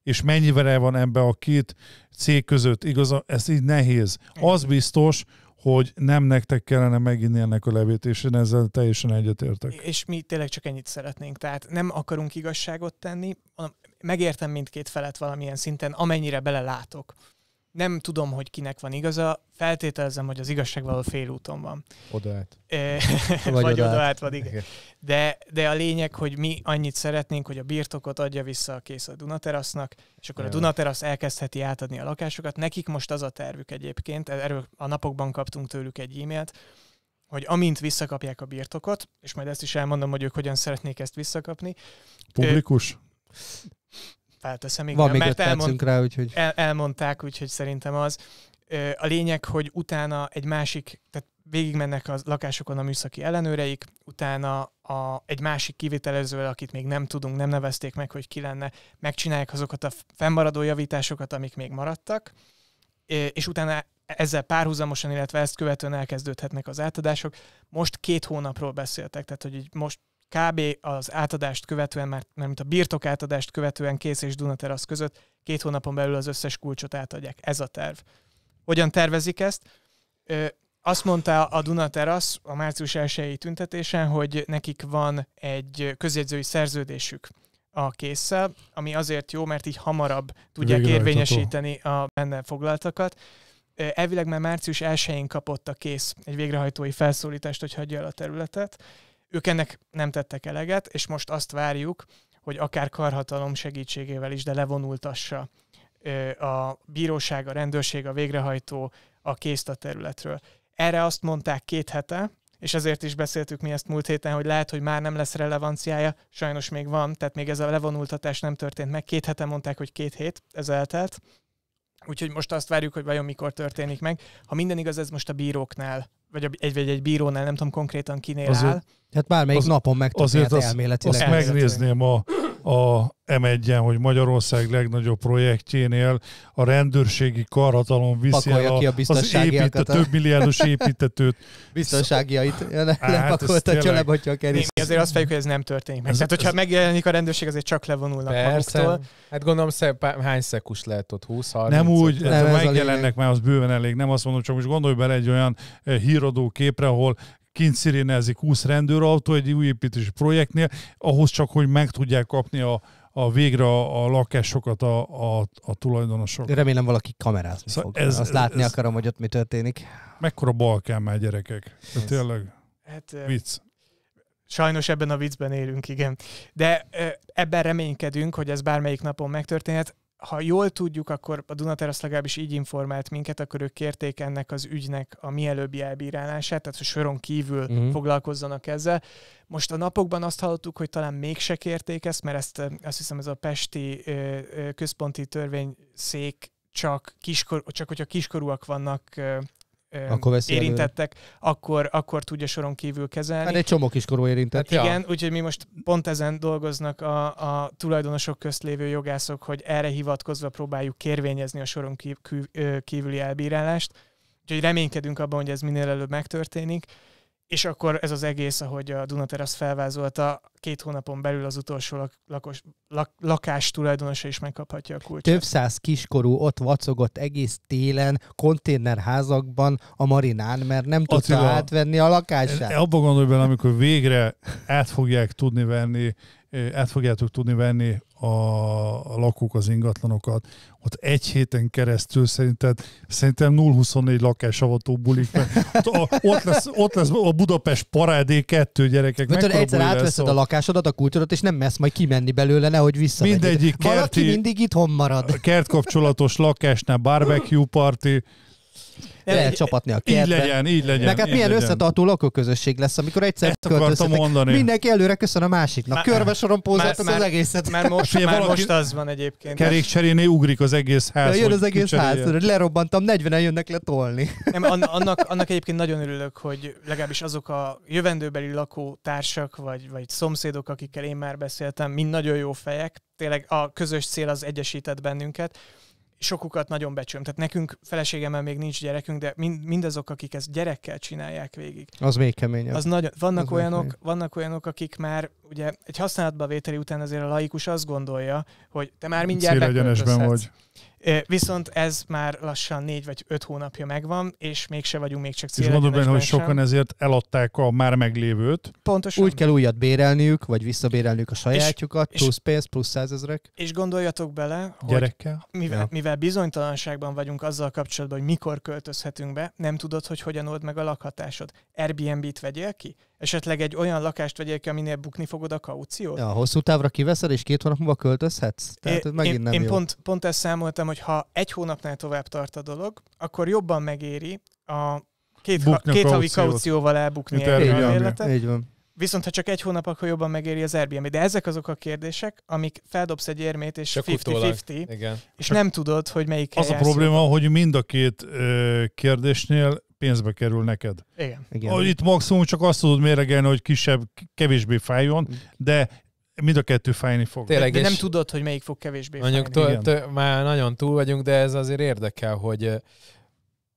B: és mennyivel van ebbe a két cég között, igaz, ez így nehéz. Az biztos, hogy nem nektek kellene meginni ennek a levét, és én ezzel teljesen egyetértek.
D: És mi tényleg csak ennyit szeretnénk, tehát nem akarunk igazságot tenni, hanem megértem mindkét felet valamilyen szinten, amennyire belelátok nem tudom, hogy kinek van igaza, feltételezem, hogy az igazság valahol félúton van.
A: Oda át. vagy, vagy oda át, vagy igen.
D: De, de a lényeg, hogy mi annyit szeretnénk, hogy a birtokot adja vissza a kész a Dunaterasznak, és akkor a Dunaterasz elkezdheti átadni a lakásokat. Nekik most az a tervük egyébként, erről a napokban kaptunk tőlük egy e-mailt, hogy amint visszakapják a birtokot, és majd ezt is elmondom, hogy ők hogyan szeretnék ezt visszakapni. Publikus? Ő, felteszem, igen, Van még mert elmond, rá, úgyhogy... el, elmondták, úgyhogy szerintem az. A lényeg, hogy utána egy másik, tehát végigmennek a lakásokon a műszaki ellenőreik, utána a, egy másik kivitelezővel, akit még nem tudunk, nem nevezték meg, hogy ki lenne, megcsinálják azokat a fennmaradó javításokat, amik még maradtak, és utána ezzel párhuzamosan, illetve ezt követően elkezdődhetnek az átadások. Most két hónapról beszéltek, tehát hogy így most kb. az átadást követően, mert mert mint a birtok átadást követően Kész és Dunaterasz között két hónapon belül az összes kulcsot átadják. Ez a terv. Hogyan tervezik ezt? Ö, azt mondta a Dunaterasz a március 1 tüntetésen, hogy nekik van egy közjegyzői szerződésük a késszel, ami azért jó, mert így hamarabb tudják Végül érvényesíteni a benne foglaltakat. Elvileg már március 1-én kapott a kész egy végrehajtói felszólítást, hogy hagyja el a területet, ők ennek nem tettek eleget, és most azt várjuk, hogy akár karhatalom segítségével is, de levonultassa a bíróság, a rendőrség, a végrehajtó a kézt a területről. Erre azt mondták két hete, és ezért is beszéltük mi ezt múlt héten, hogy lehet, hogy már nem lesz relevanciája, sajnos még van, tehát még ez a levonultatás nem történt meg. Két hete mondták, hogy két hét, ez eltelt. Úgyhogy most azt várjuk, hogy vajon mikor történik meg. Ha minden igaz, ez most a bíróknál, vagy egy, vagy egy bírónál, nem tudom konkrétan kinél áll. Hát bármelyik az, napon meg azért hát az, elméletileg. Azt megnézném
B: a, a M1-en, hogy Magyarország legnagyobb projektjénél a rendőrségi karhatalom viszi el a, a az épít, a több milliárdos építetőt. Biztonságiait lepakoltatja, hát, le, lebotja a Én azért azt fejük, hogy ez nem történik
D: meg. Ez, Tehát, hogyha ez... megjelenik a rendőrség, azért csak levonulnak Persze. maguktól. Hát gondolom, szép, hány szekus
A: lehet ott, 20 30 Nem úgy, nem, ez ez megjelennek
B: már, az bőven elég. Nem azt mondom, csak most gondolj bele egy olyan eh, híradó képre, ahol kint szirénezik 20 rendőrautó egy új építési projektnél, ahhoz csak, hogy meg tudják kapni a, a végre a, a lakásokat a, a, a tulajdonosok. De remélem valaki kamerázni szóval fog. Ez, Azt látni ez, akarom, hogy ott mi történik. Mekkora balkán már gyerekek. De ez. tényleg. Hát, Vicc.
D: Sajnos ebben a viccben élünk, igen. De ebben reménykedünk, hogy ez bármelyik napon megtörténhet ha jól tudjuk, akkor a Dunaterasz legalábbis így informált minket, akkor ők kérték ennek az ügynek a mielőbbi elbírálását, tehát hogy soron kívül mm. foglalkozzanak ezzel. Most a napokban azt hallottuk, hogy talán mégse kérték ezt, mert ezt eh, azt hiszem ez a Pesti ö, eh, eh, központi törvényszék csak, kiskor, csak hogyha kiskorúak vannak akkor érintettek, akkor, akkor tudja soron kívül kezelni. Hát egy csomó kiskorú érintett. Hát igen, ja. úgyhogy mi most pont ezen dolgoznak a, a tulajdonosok közt lévő jogászok, hogy erre hivatkozva próbáljuk kérvényezni a soron kívüli elbírálást. Úgyhogy reménykedünk abban, hogy ez minél előbb megtörténik. És akkor ez az egész, ahogy a Dunateraszt felvázolta, két hónapon belül az utolsó lakos, lak, lakás tulajdonosa is megkaphatja a kulcsot. Több száz
C: kiskorú ott vacogott egész télen konténerházakban a marinán, mert nem Attila, tudta átvenni a lakását. Eh,
B: abba gondolj bele, amikor végre át fogják tudni venni, eh, át fogjátok tudni venni a, lakók az ingatlanokat, ott egy héten keresztül szerinted, szerintem 0-24 lakásavató bulik, mert ott lesz, ott lesz a Budapest parádé kettő gyerekek. Mert egyszer átveszed a lakásodat,
C: a kultúrat, és nem mesz majd kimenni belőle, nehogy vissza. Mindegyik kerti, Valaki mindig itthon marad. Kertkapcsolatos lakásnál barbecue party, lehet csapatni a kertbe. Így legyen, így legyen. Meg hát milyen legyen. összetartó lakóközösség lesz, amikor egyszer Ezt akartam mondani. Mindenki előre köszön a másiknak. Már, Körbe sorompózzátok az egészet. Már most, már most az van egyébként. Kerék ugrik az egész ház. Jön az egész ház, lerobbantam, 40-en jönnek le tolni.
D: Nem, annak, annak egyébként nagyon örülök, hogy legalábbis azok a jövendőbeli lakótársak, vagy, vagy szomszédok, akikkel én már beszéltem, mind nagyon jó fejek. Tényleg a közös cél az egyesített bennünket sokukat nagyon becsülöm. Tehát nekünk feleségemmel még nincs gyerekünk, de mind, mindazok, akik ezt gyerekkel csinálják végig. Az még keményebb. Az nagyon, vannak, az olyanok, még vannak olyanok, akik már ugye egy használatba vételi után azért a laikus azt gondolja, hogy te már mindjárt Szélegyenesben vagy. Viszont ez már lassan négy vagy öt hónapja megvan, és mégse vagyunk még csak És mondom benne, hogy sokan
C: ezért eladták a már meglévőt. Pontosan. Úgy kell újat bérelniük, vagy visszabérelniük a sajátjukat, és, plusz
D: pénz, plusz százezrek. És gondoljatok bele, hogy Gyerekkel? Mivel, ja. mivel bizonytalanságban vagyunk azzal kapcsolatban, hogy mikor költözhetünk be, nem tudod, hogy hogyan old meg a lakhatásod. Airbnb-t vegyél ki? esetleg egy olyan lakást vegyél ki, aminél bukni fogod a kauciót? Ja,
C: hosszú távra kiveszed, és két hónap múlva költözhetsz. Tehát é, megint én, nem Én jó. Pont,
D: pont ezt számoltam, hogy ha egy hónapnál tovább tart a dolog, akkor jobban megéri a két, ha, két havi kaucióval elbukni a életet. van. Viszont ha csak egy hónap, akkor jobban megéri az Airbnb. De ezek azok a kérdések, amik feldobsz egy érmét, és 50-50, és csak nem tudod, hogy melyik Az a probléma,
B: jól. hogy mind a két ö, kérdésnél pénzbe kerül
A: neked.
D: Igen. Igen.
B: Itt maximum csak azt tudod méregelni, hogy kisebb, kevésbé fájjon, mm. de mind a kettő fájni fog. Tényleg, de, nem
D: tudod, hogy melyik fog kevésbé mondjuk
A: fájni. Mondjuk már nagyon túl vagyunk, de ez azért érdekel, hogy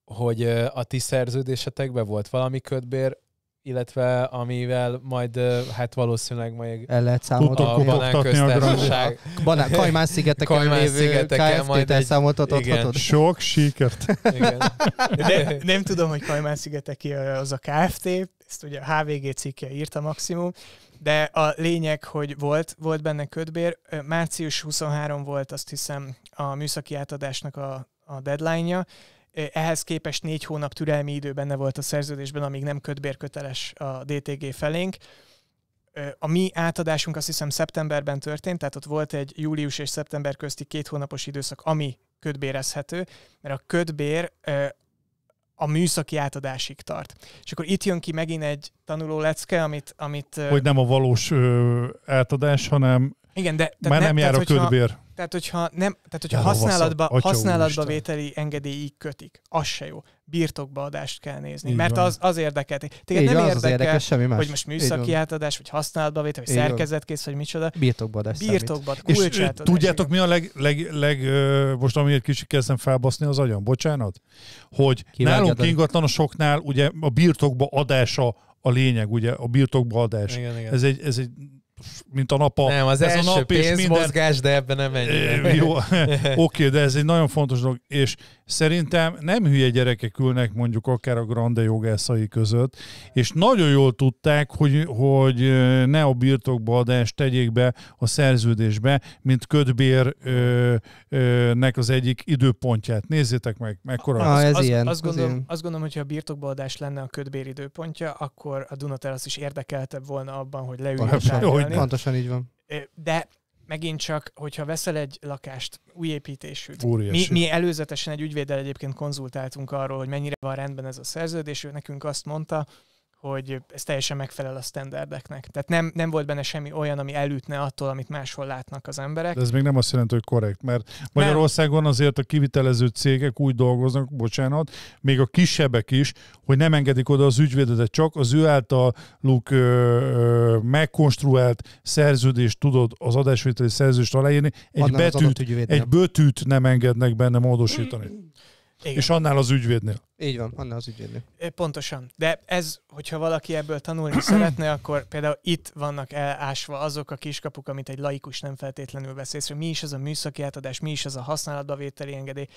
A: hogy a ti szerződésetekben volt valami kötbér, illetve amivel majd hát valószínűleg majd el lehet számoltatni A banánköztársaság. Banán, Kajmán szigeteken Kajmán szigeteken majd
D: egy... Igen.
C: Sok sikert.
B: Igen.
D: De, nem tudom, hogy Kajmán szigeteki az a Kft. Ezt ugye a HVG cikke írta maximum, de a lényeg, hogy volt, volt benne ködbér. Március 23 volt azt hiszem a műszaki átadásnak a, a deadline-ja, ehhez képest négy hónap türelmi idő benne volt a szerződésben, amíg nem kötbérköteles a DTG felénk. A mi átadásunk azt hiszem szeptemberben történt, tehát ott volt egy július és szeptember közti két hónapos időszak, ami kötbérezhető, mert a kötbér a műszaki átadásig tart. És akkor itt jön ki megint egy tanuló lecke, amit... amit hogy nem
B: a valós átadás, hanem igen, de, már nem, nem jár tehát, a kötbér.
D: Tehát, hogyha, nem, tehát, hogyha használatba, használatba vételi engedélyig kötik, az se jó. Birtokba adást kell nézni, Így mert van. az, az érdekel. Téged Így nem van, érdekel, az érdekel, semmi más. hogy most műszaki átadás, vagy használatba vétel, vagy szerkezetkész, vagy micsoda. Birtokba adás Birtokba, És tudjátok,
B: mi a leg, leg, leg most amiért kicsit kezdem felbaszni az agyam, bocsánat? Hogy Kivágyad nálunk ingatlanosoknál ugye a birtokba adása a lényeg, ugye a birtokba adás. Igen, igen. Ez, egy, ez egy mint a nap a... Nem, az ez első a nap pénzmozgás, minden... de ebben nem menjünk. Jó, oké, de ez egy nagyon fontos dolog, és szerintem nem hülye gyerekek ülnek mondjuk akár a grande jogászai között, és nagyon jól tudták, hogy, hogy ne a birtokba adást tegyék be a szerződésbe, mint ködbérnek az egyik időpontját. Nézzétek meg, mekkora ah, az. Ez az, ilyen, azt, gondolom,
D: azt gondolom, hogyha a birtokba adás lenne a ködbér időpontja, akkor a Dunaterasz is érdekeltebb volna abban, hogy leüljön. hogy csinálni. Pontosan így van. De megint csak, hogyha veszel egy lakást, új építésűt. Mi, mi előzetesen egy ügyvéddel egyébként konzultáltunk arról, hogy mennyire van rendben ez a szerződés, ő nekünk azt mondta, hogy ez teljesen megfelel a standardeknek. Tehát nem, nem volt benne semmi olyan, ami elütne attól, amit máshol látnak az emberek. De ez
B: még nem azt jelenti, hogy korrekt, mert Magyarországon nem. azért a kivitelező cégek úgy dolgoznak, bocsánat, még a kisebbek is, hogy nem engedik oda az ügyvédet, csak az ő általuk ö, ö, megkonstruált szerződést tudod, az adásvételi szerződést aláírni, egy, betűt, egy betűt nem engednek benne módosítani. Mm. Igen. És annál az ügyvédnél.
C: Így van, annál az ügyvédnél.
D: Pontosan. De ez, hogyha valaki ebből tanulni szeretne, akkor például itt vannak elásva azok a kiskapuk, amit egy laikus nem feltétlenül vesz észre. Mi is az a műszaki átadás, mi is az a használatbavételi engedély.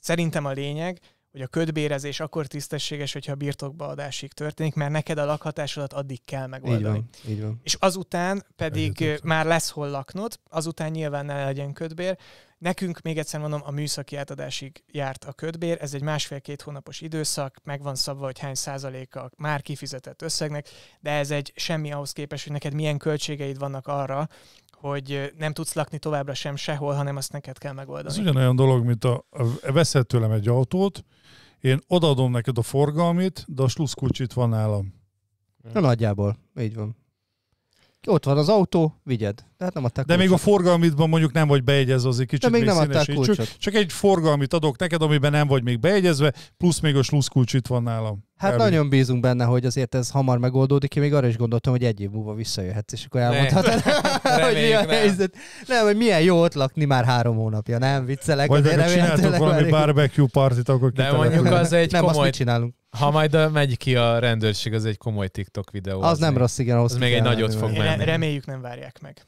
D: Szerintem a lényeg, hogy a ködbérezés akkor tisztességes, hogyha a birtokba adásig történik, mert neked a lakhatásodat addig kell megoldani. Így van, így van. És azután pedig Egyetem. már lesz hol laknod, azután nyilván ne legyen ködbér. Nekünk, még egyszer mondom, a műszaki átadásig járt a ködbér, ez egy másfél-két hónapos időszak, meg van szabva, hogy hány százaléka már kifizetett összegnek, de ez egy semmi ahhoz képest, hogy neked milyen költségeid vannak arra, hogy nem tudsz lakni továbbra sem sehol, hanem azt neked kell megoldani. Ez ugyanolyan
B: dolog, mint a, a veszed tőlem egy autót, én odaadom neked a forgalmit, de a sluszkulcsit van nálam. Na, nagyjából, így van.
C: Ott van az autó, vigyed. Tehát nem adták De még
B: a forgalmitban mondjuk nem vagy beegyezve, egy kicsit De még, még nem adták kulcsot. Csak, csak egy forgalmit adok neked, amiben nem vagy még beegyezve, plusz még a sluszkulcs itt van nálam. Hát nagyon
C: bízunk benne, hogy azért ez hamar megoldódik. Én még arra is gondoltam, hogy egy év múlva visszajöhetsz, és akkor elmondhatod, hogy mi a helyzet. Nem, hogy milyen jó ott lakni már három hónapja, nem? Viccelek. Vagy Nem
D: csináltok valami elég... barbecue
B: partit, akkor De
A: mondjuk az egy nem, komoly... Azt csinálunk. Ha majd megy ki a rendőrség, az egy komoly TikTok videó. Az, az nem rossz, igen. Az még egy nagyot fog menni. Reméljük
D: nem várják meg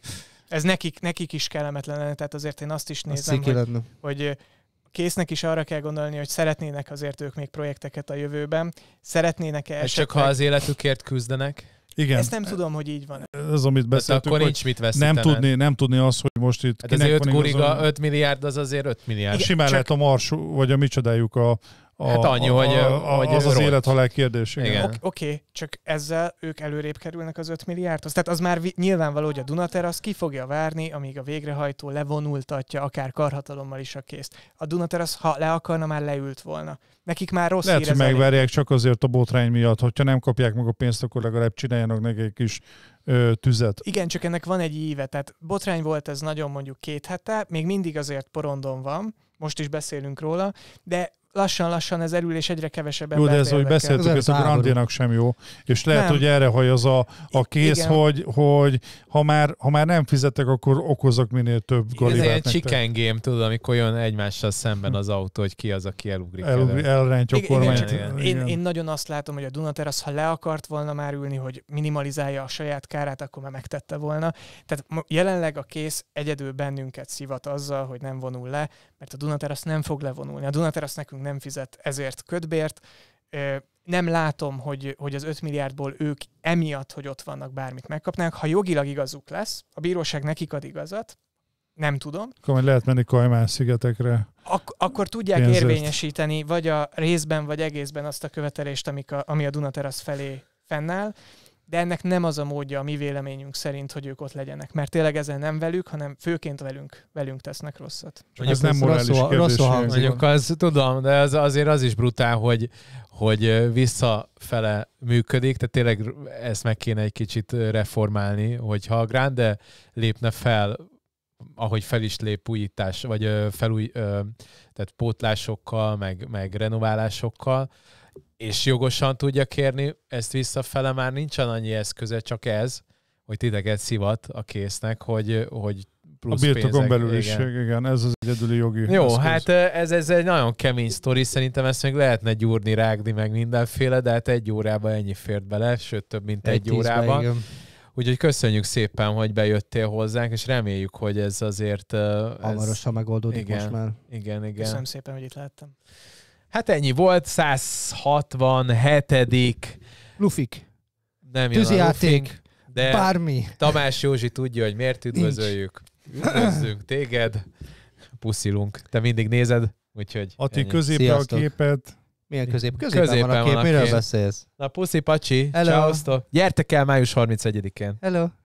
D: ez nekik, nekik is kellemetlen lenne, tehát azért én azt is nézem, hogy, hogy késznek is arra kell gondolni, hogy szeretnének azért ők még projekteket a jövőben, szeretnének-e hát esetleg... Csak ha az életükért
A: küzdenek. Igen. Ezt nem tudom, hogy így van. Ez, amit beszéltünk, hát akkor nincs mit Nem tudni,
B: nem tudni azt, hogy most itt hát kinek azért 5 kuriga,
A: 5 milliárd az azért 5 milliárd. Igen, Simán csak...
B: lehet a mars, vagy a micsodájuk a a, hát annyi, a, hogy, a, hogy az az, élet halál kérdés. Igen. igen.
D: Oké, okay, csak ezzel ők előrébb kerülnek az 5 milliárdhoz. Tehát az már nyilvánvaló, hogy a az ki fogja várni, amíg a végrehajtó levonultatja akár karhatalommal is a kézt. A az, ha le akarna, már leült volna. Nekik már rossz Lehet, hogy megvárják
B: elég. csak azért a botrány miatt. Hogyha nem kapják meg a pénzt, akkor legalább csináljanak nekik is ö, tüzet.
D: Igen, csak ennek van egy íve. Tehát botrány volt ez nagyon mondjuk két hete, még mindig azért porondon van, most is beszélünk róla, de lassan-lassan ez erül, és egyre kevesebb ember. Jó, de ez, hogy beszéltük, ez, a Grandinak
B: sem jó. És lehet, nem. hogy erre hogy az a, a kész, Igen. hogy, hogy ha, már, ha már nem fizetek, akkor okozok minél több galibát. Ez egy chicken
A: game, tudod, amikor jön egymással szemben az autó, hogy ki az, aki elugrik. Elugri, elrántja a kormányt. Igen. Én, én
D: nagyon azt látom, hogy a Dunateras ha le akart volna már ülni, hogy minimalizálja a saját kárát, akkor már megtette volna. Tehát jelenleg a kész egyedül bennünket szivat azzal, hogy nem vonul le, mert a Dunateras nem fog levonulni. A Dunateras nekünk nem fizet ezért ködbért. Nem látom, hogy, hogy az 5 milliárdból ők emiatt, hogy ott vannak, bármit megkapnák. Ha jogilag igazuk lesz, a bíróság nekik ad igazat, nem tudom.
B: Akkor majd lehet menni Kajmán szigetekre.
D: Ak- akkor tudják pénzért. érvényesíteni, vagy a részben, vagy egészben azt a követelést, amik a, ami a Dunaterasz felé fennáll de ennek nem az a módja a mi véleményünk szerint, hogy ők ott legyenek, mert tényleg ezzel nem velük, hanem főként velünk, velünk tesznek rosszat. Csak ez nem hát morális rossz, kérdés. Rosszul
C: hangzik.
A: Az, tudom, de az, azért az is brutál, hogy, hogy visszafele működik, tehát tényleg ezt meg kéne egy kicsit reformálni, hogyha a Grande lépne fel ahogy fel is lép újítás, vagy felúj, tehát pótlásokkal, meg, meg renoválásokkal, és jogosan tudja kérni ezt visszafele, már nincsen annyi eszköze, csak ez, hogy titeket szivat a késznek, hogy, hogy plusz A birtokon belül igen. is, igen, ez az egyedüli jogi Jó, eszköz. hát ez, ez egy nagyon kemény sztori, szerintem ezt még lehetne gyúrni, rágni, meg mindenféle, de hát egy órában ennyi fért bele, sőt több, mint egy, egy órában. Igen. Úgyhogy köszönjük szépen, hogy bejöttél hozzánk, és reméljük, hogy ez azért... Ez... Hamarosan megoldódik igen, most már. Igen, igen. Köszönöm
D: szépen, hogy itt láttam.
A: Hát ennyi volt, 167. Lufik. Nem jön a Lufik, de Bármi. Tamás Józsi tudja, hogy miért üdvözöljük. Üdvözlünk téged, puszilunk. Te mindig nézed, úgyhogy... Ati, ennyi. középre a
C: képet.
B: Milyen közép? Középen, középen van a kép, van a miről kép. beszélsz?
A: Na puszi, pacsi, Hello. Csáosztok. Gyertek el május 31-én.
B: Hello.